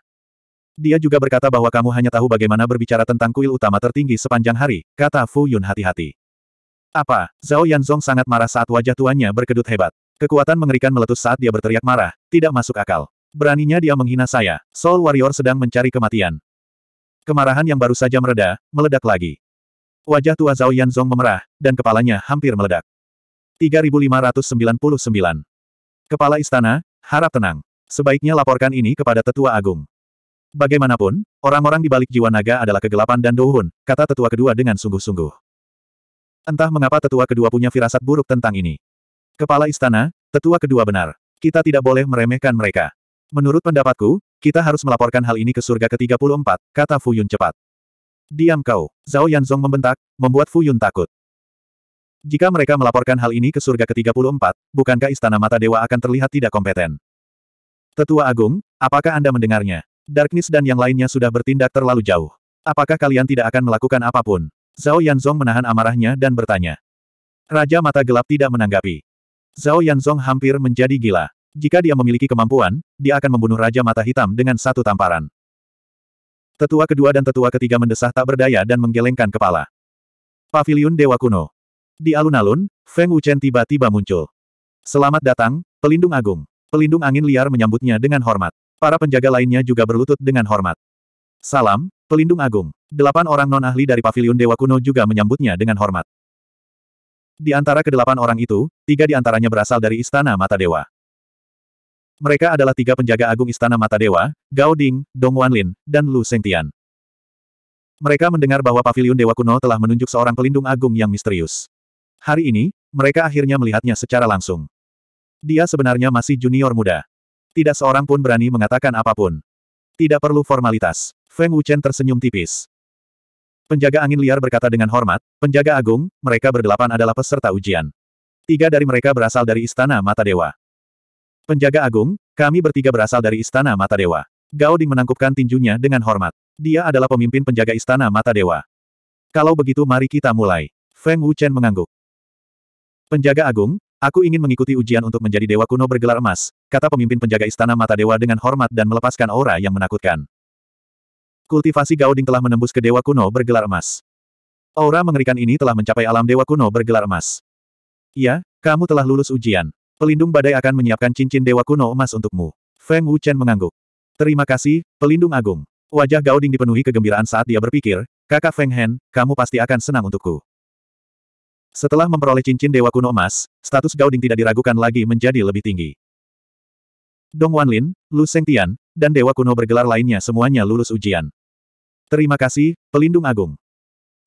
S1: Dia juga berkata bahwa kamu hanya tahu bagaimana berbicara tentang kuil utama tertinggi sepanjang hari, kata Fu Yun hati-hati. Apa? Zhao Yanzong sangat marah saat wajah tuannya berkedut hebat. Kekuatan mengerikan meletus saat dia berteriak marah, tidak masuk akal. Beraninya dia menghina saya, Soul Warrior sedang mencari kematian. Kemarahan yang baru saja mereda, meledak lagi. Wajah tua Zhao Yanzong memerah, dan kepalanya hampir meledak. 3599. Kepala istana, harap tenang. Sebaiknya laporkan ini kepada tetua agung. Bagaimanapun, orang-orang di balik jiwa naga adalah kegelapan dan dohun, kata tetua kedua dengan sungguh-sungguh. Entah mengapa tetua kedua punya firasat buruk tentang ini. Kepala istana, tetua kedua benar. Kita tidak boleh meremehkan mereka. Menurut pendapatku, kita harus melaporkan hal ini ke surga ke-34, kata Fuyun cepat. Diam kau, Zhao Yanzong membentak, membuat Fu Yun takut. Jika mereka melaporkan hal ini ke surga ke-34, bukankah istana mata dewa akan terlihat tidak kompeten? Tetua Agung, apakah Anda mendengarnya? Darkness dan yang lainnya sudah bertindak terlalu jauh. Apakah kalian tidak akan melakukan apapun? Zhao Yanzong menahan amarahnya dan bertanya. Raja Mata Gelap tidak menanggapi. Zhao Yanzong hampir menjadi gila. Jika dia memiliki kemampuan, dia akan membunuh Raja Mata Hitam dengan satu tamparan. Tetua kedua dan tetua ketiga mendesah tak berdaya dan menggelengkan kepala. Paviliun Dewa Kuno. Di alun-alun, Feng Wuchen tiba-tiba muncul. Selamat datang, Pelindung Agung. Pelindung angin liar menyambutnya dengan hormat. Para penjaga lainnya juga berlutut dengan hormat. Salam, Pelindung Agung. Delapan orang non-ahli dari Pavilion Dewa Kuno juga menyambutnya dengan hormat. Di antara kedelapan orang itu, tiga di antaranya berasal dari Istana Mata Dewa. Mereka adalah tiga penjaga agung Istana Mata Dewa, Gao Ding, Dong Wanlin, dan Lu Sengtian. Mereka mendengar bahwa paviliun Dewa Kuno telah menunjuk seorang pelindung agung yang misterius. Hari ini, mereka akhirnya melihatnya secara langsung. Dia sebenarnya masih junior muda. Tidak seorang pun berani mengatakan apapun. Tidak perlu formalitas. Feng Wuchen tersenyum tipis. Penjaga angin liar berkata dengan hormat, penjaga agung, mereka berdelapan adalah peserta ujian. Tiga dari mereka berasal dari Istana Mata Dewa. Penjaga agung, kami bertiga berasal dari Istana Mata Dewa. Gao Ding menangkupkan tinjunya dengan hormat. Dia adalah pemimpin penjaga Istana Mata Dewa. Kalau begitu mari kita mulai. Feng Wuchen mengangguk. Penjaga agung, aku ingin mengikuti ujian untuk menjadi dewa kuno bergelar emas, kata pemimpin penjaga Istana Mata Dewa dengan hormat dan melepaskan aura yang menakutkan. Kultivasi Gao Ding telah menembus ke dewa kuno bergelar emas. Aura mengerikan ini telah mencapai alam dewa kuno bergelar emas. Ya, kamu telah lulus ujian. Pelindung badai akan menyiapkan cincin dewa kuno emas untukmu. Feng Wuchen mengangguk. Terima kasih, pelindung agung. Wajah Gauding dipenuhi kegembiraan saat dia berpikir, kakak Feng Hen, kamu pasti akan senang untukku. Setelah memperoleh cincin dewa kuno emas, status Gauding tidak diragukan lagi menjadi lebih tinggi. Dong Wanlin, Lu Sengtian, dan dewa kuno bergelar lainnya semuanya lulus ujian. Terima kasih, pelindung agung.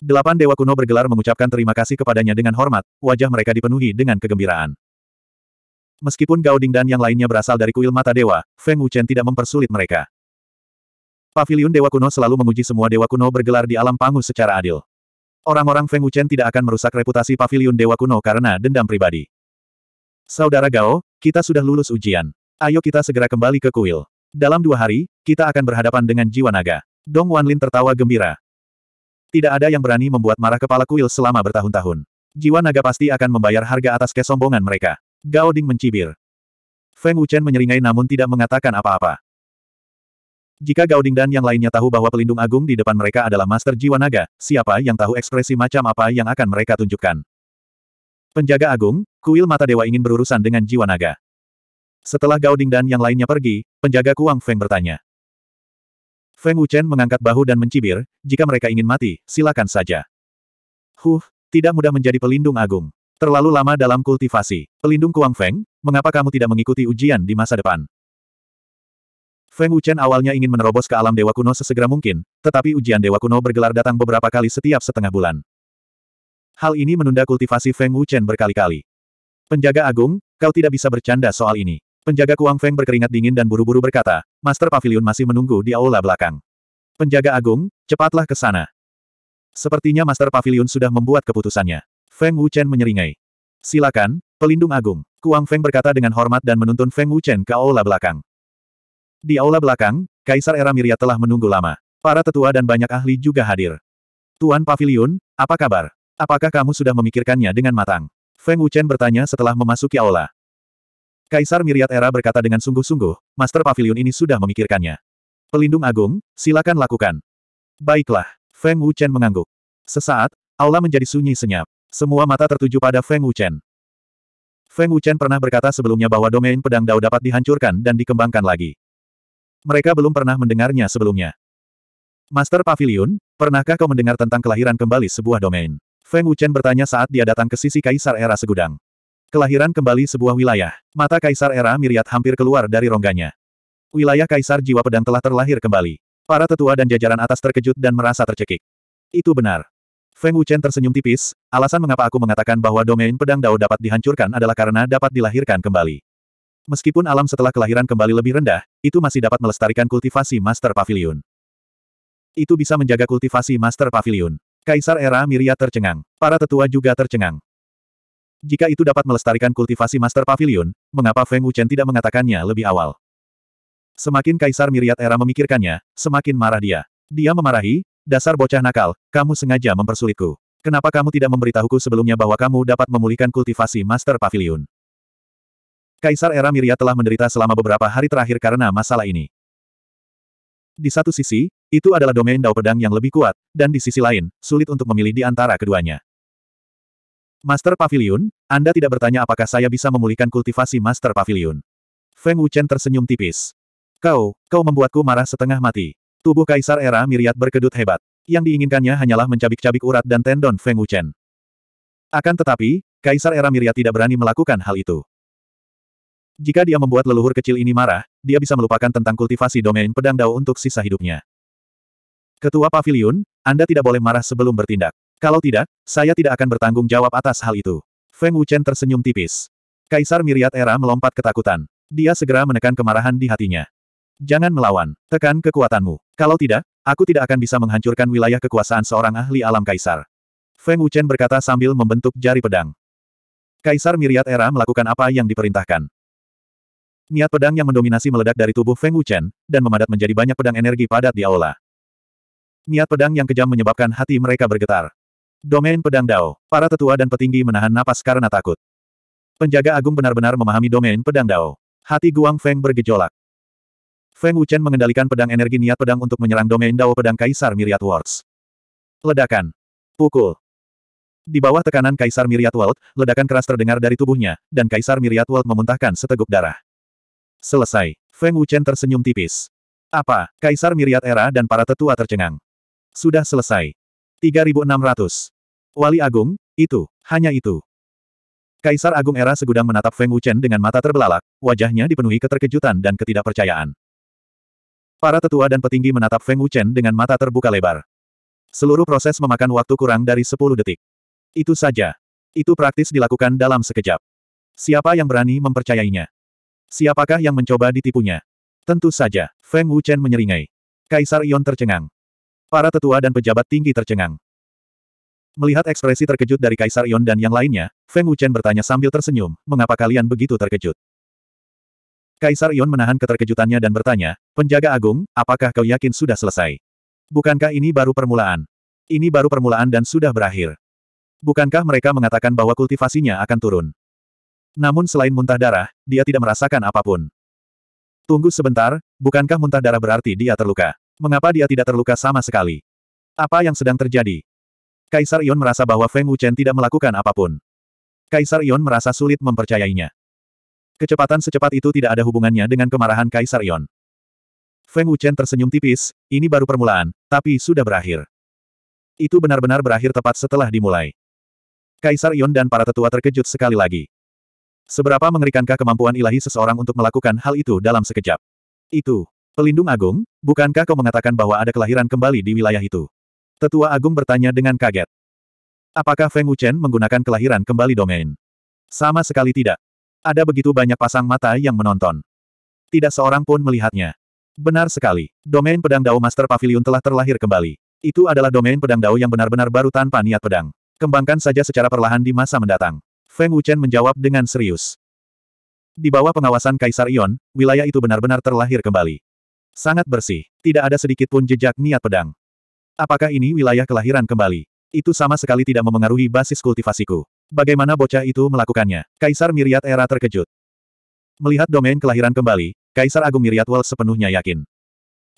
S1: Delapan dewa kuno bergelar mengucapkan terima kasih kepadanya dengan hormat, wajah mereka dipenuhi dengan kegembiraan. Meskipun Gao Ding dan yang lainnya berasal dari kuil mata dewa, Feng Wuchen tidak mempersulit mereka. Paviliun Dewa Kuno selalu menguji semua Dewa Kuno bergelar di alam pangu secara adil. Orang-orang Feng Wuchen tidak akan merusak reputasi Paviliun Dewa Kuno karena dendam pribadi. Saudara Gao, kita sudah lulus ujian. Ayo kita segera kembali ke kuil. Dalam dua hari, kita akan berhadapan dengan jiwa naga. Dong Wanlin tertawa gembira. Tidak ada yang berani membuat marah kepala kuil selama bertahun-tahun. Jiwa naga pasti akan membayar harga atas kesombongan mereka. Gao Ding mencibir. Feng Wuchen menyeringai namun tidak mengatakan apa-apa. Jika Gao Ding dan yang lainnya tahu bahwa pelindung agung di depan mereka adalah Master Jiwa Naga, siapa yang tahu ekspresi macam apa yang akan mereka tunjukkan. Penjaga agung, kuil mata dewa ingin berurusan dengan Jiwa Naga. Setelah Gao Ding dan yang lainnya pergi, penjaga Kuang Feng bertanya. Feng Wuchen mengangkat bahu dan mencibir, jika mereka ingin mati, silakan saja. Huh, tidak mudah menjadi pelindung agung. Terlalu lama dalam kultivasi. Pelindung Kuang Feng, mengapa kamu tidak mengikuti ujian di masa depan? Feng Wuchen awalnya ingin menerobos ke alam Dewa Kuno sesegera mungkin, tetapi ujian Dewa Kuno bergelar datang beberapa kali setiap setengah bulan. Hal ini menunda kultivasi Feng Wuchen berkali-kali. Penjaga Agung, kau tidak bisa bercanda soal ini. Penjaga Kuang Feng berkeringat dingin dan buru-buru berkata, Master Pavilion masih menunggu di aula belakang. Penjaga Agung, cepatlah ke sana. Sepertinya Master Pavilion sudah membuat keputusannya. Feng Wuchen menyeringai. Silakan, pelindung agung. Kuang Feng berkata dengan hormat dan menuntun Feng Wuchen ke aula belakang. Di aula belakang, Kaisar Era Miria telah menunggu lama. Para tetua dan banyak ahli juga hadir. Tuan Pavilion, apa kabar? Apakah kamu sudah memikirkannya dengan matang? Feng Wuchen bertanya setelah memasuki aula. Kaisar Miriat Era berkata dengan sungguh-sungguh, Master Pavilion ini sudah memikirkannya. Pelindung Agung, silakan lakukan. Baiklah, Feng Wuchen mengangguk. Sesaat, aula menjadi sunyi senyap. Semua mata tertuju pada Feng Wuchen. Feng Wuchen pernah berkata sebelumnya bahwa domain pedang Dao dapat dihancurkan dan dikembangkan lagi. Mereka belum pernah mendengarnya sebelumnya. Master Pavilion, pernahkah kau mendengar tentang kelahiran kembali sebuah domain? Feng Wuchen bertanya saat dia datang ke sisi Kaisar Era Segudang. Kelahiran kembali sebuah wilayah. Mata Kaisar Era Miriat hampir keluar dari rongganya. Wilayah Kaisar Jiwa Pedang telah terlahir kembali. Para tetua dan jajaran atas terkejut dan merasa tercekik. Itu benar. Feng Wuchen tersenyum tipis, alasan mengapa aku mengatakan bahwa domain pedang Dao dapat dihancurkan adalah karena dapat dilahirkan kembali. Meskipun alam setelah kelahiran kembali lebih rendah, itu masih dapat melestarikan kultivasi Master Pavilion. Itu bisa menjaga kultivasi Master Pavilion. Kaisar era Miria tercengang. Para tetua juga tercengang. Jika itu dapat melestarikan kultivasi Master Pavilion, mengapa Feng Wuchen tidak mengatakannya lebih awal? Semakin Kaisar Miriat Era memikirkannya, semakin marah dia. Dia memarahi, Dasar bocah nakal, kamu sengaja mempersulitku. Kenapa kamu tidak memberitahuku sebelumnya bahwa kamu dapat memulihkan kultivasi Master Pavilion? Kaisar Era Miria telah menderita selama beberapa hari terakhir karena masalah ini. Di satu sisi, itu adalah domain dao pedang yang lebih kuat, dan di sisi lain, sulit untuk memilih di antara keduanya. Master Pavilion, Anda tidak bertanya apakah saya bisa memulihkan kultivasi Master Pavilion. Feng Wuchen tersenyum tipis. Kau, kau membuatku marah setengah mati. Tubuh Kaisar Era Miriat berkedut hebat. Yang diinginkannya hanyalah mencabik-cabik urat dan tendon Feng Wuchen. Akan tetapi, Kaisar Era Miriat tidak berani melakukan hal itu. Jika dia membuat leluhur kecil ini marah, dia bisa melupakan tentang kultivasi domain pedang dao untuk sisa hidupnya. Ketua Paviliun, Anda tidak boleh marah sebelum bertindak. Kalau tidak, saya tidak akan bertanggung jawab atas hal itu. Feng Wuchen tersenyum tipis. Kaisar Miriat Era melompat ketakutan. Dia segera menekan kemarahan di hatinya. Jangan melawan, tekan kekuatanmu. Kalau tidak, aku tidak akan bisa menghancurkan wilayah kekuasaan seorang ahli alam kaisar. Feng Wuchen berkata sambil membentuk jari pedang. Kaisar Miriat Era melakukan apa yang diperintahkan. Niat pedang yang mendominasi meledak dari tubuh Feng Wuchen, dan memadat menjadi banyak pedang energi padat di aula. Niat pedang yang kejam menyebabkan hati mereka bergetar. Domain pedang Dao, para tetua dan petinggi menahan napas karena takut. Penjaga agung benar-benar memahami domain pedang Dao. Hati Guang Feng bergejolak. Feng Wuchen mengendalikan pedang energi niat pedang untuk menyerang domain Dao pedang Kaisar Myriad Worlds. Ledakan. Pukul. Di bawah tekanan Kaisar Myriad World, ledakan keras terdengar dari tubuhnya, dan Kaisar Myriad World memuntahkan seteguk darah. Selesai. Feng Wuchen tersenyum tipis. Apa? Kaisar Myriad Era dan para tetua tercengang. Sudah selesai. 3600. Wali Agung, itu, hanya itu. Kaisar Agung Era segudang menatap Feng Wuchen dengan mata terbelalak, wajahnya dipenuhi keterkejutan dan ketidakpercayaan. Para tetua dan petinggi menatap Feng Wuchen dengan mata terbuka lebar. Seluruh proses memakan waktu kurang dari 10 detik. Itu saja. Itu praktis dilakukan dalam sekejap. Siapa yang berani mempercayainya? Siapakah yang mencoba ditipunya? Tentu saja, Feng Wuchen menyeringai. Kaisar Ion tercengang. Para tetua dan pejabat tinggi tercengang. Melihat ekspresi terkejut dari Kaisar Ion dan yang lainnya, Feng Wuchen bertanya sambil tersenyum, mengapa kalian begitu terkejut? Kaisar Ion menahan keterkejutannya dan bertanya, Penjaga Agung, apakah kau yakin sudah selesai? Bukankah ini baru permulaan? Ini baru permulaan dan sudah berakhir. Bukankah mereka mengatakan bahwa kultivasinya akan turun? Namun selain muntah darah, dia tidak merasakan apapun. Tunggu sebentar, bukankah muntah darah berarti dia terluka? Mengapa dia tidak terluka sama sekali? Apa yang sedang terjadi? Kaisar Ion merasa bahwa Feng Wuchen tidak melakukan apapun. Kaisar Ion merasa sulit mempercayainya. Kecepatan secepat itu tidak ada hubungannya dengan kemarahan Kaisar Ion. Feng Wuchen tersenyum tipis, ini baru permulaan, tapi sudah berakhir. Itu benar-benar berakhir tepat setelah dimulai. Kaisar Ion dan para tetua terkejut sekali lagi. Seberapa mengerikankah kemampuan ilahi seseorang untuk melakukan hal itu dalam sekejap? Itu, pelindung agung, bukankah kau mengatakan bahwa ada kelahiran kembali di wilayah itu? Tetua agung bertanya dengan kaget. Apakah Feng Wuchen menggunakan kelahiran kembali domain? Sama sekali tidak. Ada begitu banyak pasang mata yang menonton. Tidak seorang pun melihatnya. Benar sekali. Domain pedang Dao Master Pavilion telah terlahir kembali. Itu adalah domain pedang Dao yang benar-benar baru tanpa niat pedang. Kembangkan saja secara perlahan di masa mendatang. Feng Wuchen menjawab dengan serius. Di bawah pengawasan Kaisar Ion, wilayah itu benar-benar terlahir kembali. Sangat bersih. Tidak ada sedikit pun jejak niat pedang. Apakah ini wilayah kelahiran kembali? Itu sama sekali tidak memengaruhi basis kultivasiku. Bagaimana bocah itu melakukannya? Kaisar Miriat Era terkejut. Melihat domain kelahiran kembali, Kaisar Agung Miriat Wall sepenuhnya yakin.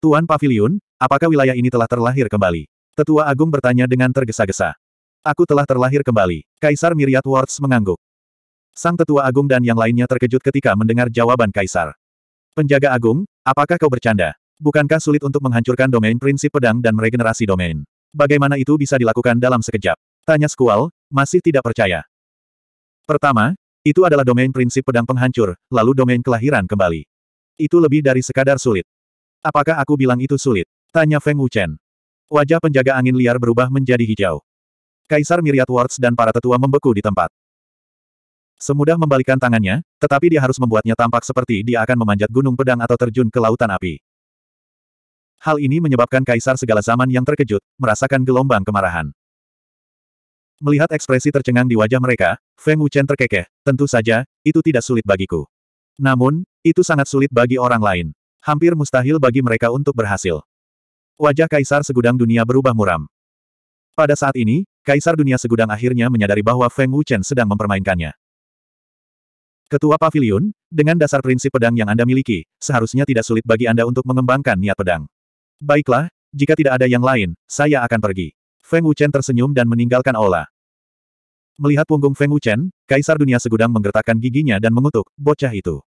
S1: Tuan Pavilion, apakah wilayah ini telah terlahir kembali? Tetua Agung bertanya dengan tergesa-gesa. Aku telah terlahir kembali. Kaisar Miriat Wards mengangguk. Sang Tetua Agung dan yang lainnya terkejut ketika mendengar jawaban Kaisar. Penjaga Agung, apakah kau bercanda? Bukankah sulit untuk menghancurkan domain prinsip pedang dan meregenerasi domain? Bagaimana itu bisa dilakukan dalam sekejap? Tanya Skual, masih tidak percaya. Pertama, itu adalah domain prinsip pedang penghancur, lalu domain kelahiran kembali. Itu lebih dari sekadar sulit. Apakah aku bilang itu sulit? Tanya Feng Wuchen. Wajah penjaga angin liar berubah menjadi hijau. Kaisar Myriad Wards dan para tetua membeku di tempat. Semudah membalikan tangannya, tetapi dia harus membuatnya tampak seperti dia akan memanjat gunung pedang atau terjun ke lautan api. Hal ini menyebabkan kaisar segala zaman yang terkejut, merasakan gelombang kemarahan. Melihat ekspresi tercengang di wajah mereka, Feng Wuchen terkekeh. Tentu saja, itu tidak sulit bagiku. Namun, itu sangat sulit bagi orang lain. Hampir mustahil bagi mereka untuk berhasil. Wajah Kaisar Segudang Dunia berubah muram. Pada saat ini, Kaisar Dunia Segudang akhirnya menyadari bahwa Feng Wuchen sedang mempermainkannya. Ketua Pavilion, dengan dasar prinsip pedang yang Anda miliki, seharusnya tidak sulit bagi Anda untuk mengembangkan niat pedang. Baiklah, jika tidak ada yang lain, saya akan pergi. Feng Wuchen tersenyum dan meninggalkan Ola. Melihat punggung Feng Wuchen, Kaisar Dunia Segudang menggertakkan giginya dan mengutuk bocah itu.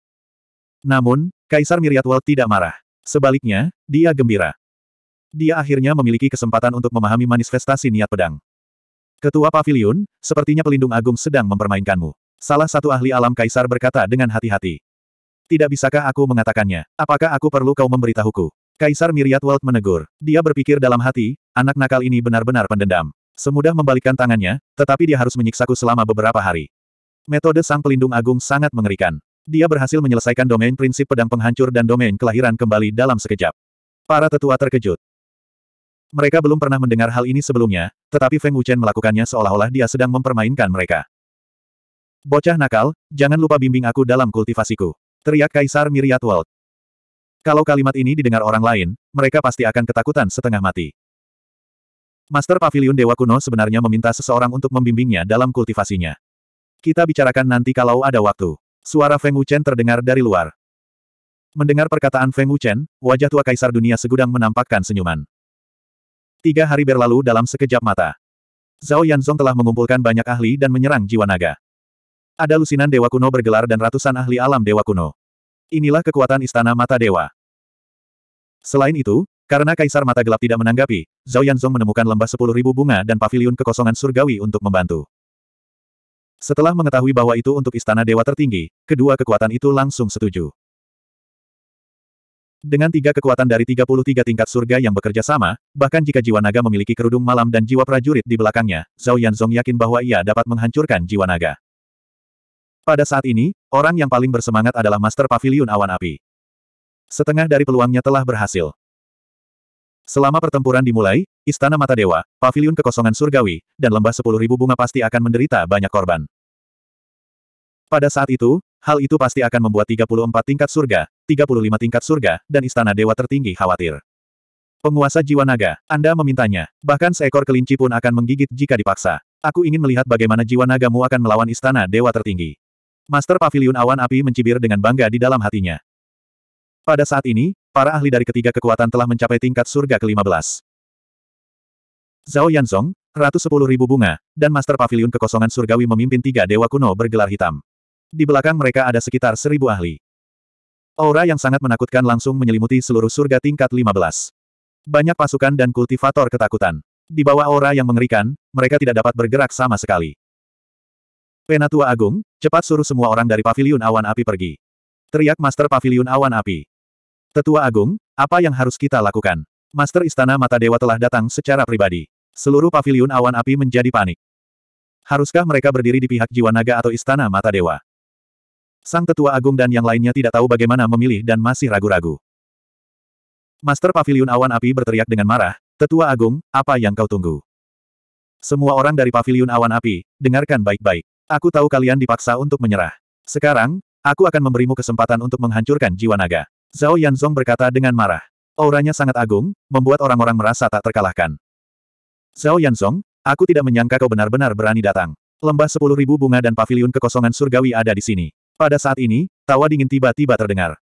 S1: Namun, Kaisar Miriat World tidak marah. Sebaliknya, dia gembira. Dia akhirnya memiliki kesempatan untuk memahami manifestasi niat pedang. Ketua Pavilion, sepertinya pelindung agung sedang mempermainkanmu. Salah satu ahli alam Kaisar berkata dengan hati-hati. Tidak bisakah aku mengatakannya? Apakah aku perlu kau memberitahuku? Kaisar Miriat menegur. Dia berpikir dalam hati, anak nakal ini benar-benar pendendam. Semudah membalikkan tangannya, tetapi dia harus menyiksaku selama beberapa hari. Metode Sang Pelindung Agung sangat mengerikan. Dia berhasil menyelesaikan domain prinsip pedang penghancur dan domain kelahiran kembali dalam sekejap. Para tetua terkejut. Mereka belum pernah mendengar hal ini sebelumnya, tetapi Feng Wuchen melakukannya seolah-olah dia sedang mempermainkan mereka. Bocah nakal, jangan lupa bimbing aku dalam kultivasiku. Teriak Kaisar Miriat World. Kalau kalimat ini didengar orang lain, mereka pasti akan ketakutan setengah mati. Master Pavilion Dewa Kuno sebenarnya meminta seseorang untuk membimbingnya dalam kultivasinya. Kita bicarakan nanti kalau ada waktu. Suara Feng Wuchen terdengar dari luar. Mendengar perkataan Feng Wuchen, wajah tua kaisar dunia segudang menampakkan senyuman. Tiga hari berlalu dalam sekejap mata. Zhao Yanzong telah mengumpulkan banyak ahli dan menyerang jiwa naga. Ada lusinan dewa kuno bergelar dan ratusan ahli alam dewa kuno. Inilah kekuatan istana mata dewa. Selain itu, karena Kaisar Mata Gelap tidak menanggapi, Zhao Yanzong menemukan lembah sepuluh ribu bunga dan Pavilion kekosongan surgawi untuk membantu. Setelah mengetahui bahwa itu untuk istana dewa tertinggi, kedua kekuatan itu langsung setuju. Dengan tiga kekuatan dari 33 tingkat surga yang bekerja sama, bahkan jika jiwa naga memiliki kerudung malam dan jiwa prajurit di belakangnya, Zhao Yanzong yakin bahwa ia dapat menghancurkan jiwa naga. Pada saat ini, orang yang paling bersemangat adalah Master Pavilion Awan Api. Setengah dari peluangnya telah berhasil. Selama pertempuran dimulai, Istana Mata Dewa, Paviliun Kekosongan Surgawi, dan Lembah Sepuluh Ribu Bunga pasti akan menderita banyak korban. Pada saat itu, hal itu pasti akan membuat 34 tingkat surga, 35 tingkat surga, dan Istana Dewa tertinggi khawatir. Penguasa jiwa naga, Anda memintanya. Bahkan seekor kelinci pun akan menggigit jika dipaksa. Aku ingin melihat bagaimana jiwa Naga mu akan melawan Istana Dewa tertinggi. Master Paviliun Awan Api mencibir dengan bangga di dalam hatinya. Pada saat ini, Para ahli dari ketiga kekuatan telah mencapai tingkat surga ke-15. Zhao Yanzong, sepuluh ribu bunga, dan Master Pavilion Kekosongan Surgawi memimpin tiga dewa kuno bergelar hitam. Di belakang mereka ada sekitar seribu ahli. Aura yang sangat menakutkan langsung menyelimuti seluruh surga tingkat 15. Banyak pasukan dan kultivator ketakutan. Di bawah aura yang mengerikan, mereka tidak dapat bergerak sama sekali. Penatua Agung, cepat suruh semua orang dari Pavilion Awan Api pergi. Teriak Master Pavilion Awan Api. Tetua Agung, apa yang harus kita lakukan? Master Istana Mata Dewa telah datang secara pribadi. Seluruh paviliun awan api menjadi panik. Haruskah mereka berdiri di pihak jiwa naga atau Istana Mata Dewa? Sang Tetua Agung dan yang lainnya tidak tahu bagaimana memilih dan masih ragu-ragu. Master Paviliun Awan Api berteriak dengan marah, Tetua Agung, apa yang kau tunggu? Semua orang dari Paviliun Awan Api, dengarkan baik-baik. Aku tahu kalian dipaksa untuk menyerah. Sekarang, aku akan memberimu kesempatan untuk menghancurkan jiwa naga. Zhao Yanzong berkata dengan marah. Auranya sangat agung, membuat orang-orang merasa tak terkalahkan. Zhao Yanzong, aku tidak menyangka kau benar-benar berani datang. Lembah sepuluh ribu bunga dan paviliun kekosongan surgawi ada di sini. Pada saat ini, tawa dingin tiba-tiba terdengar.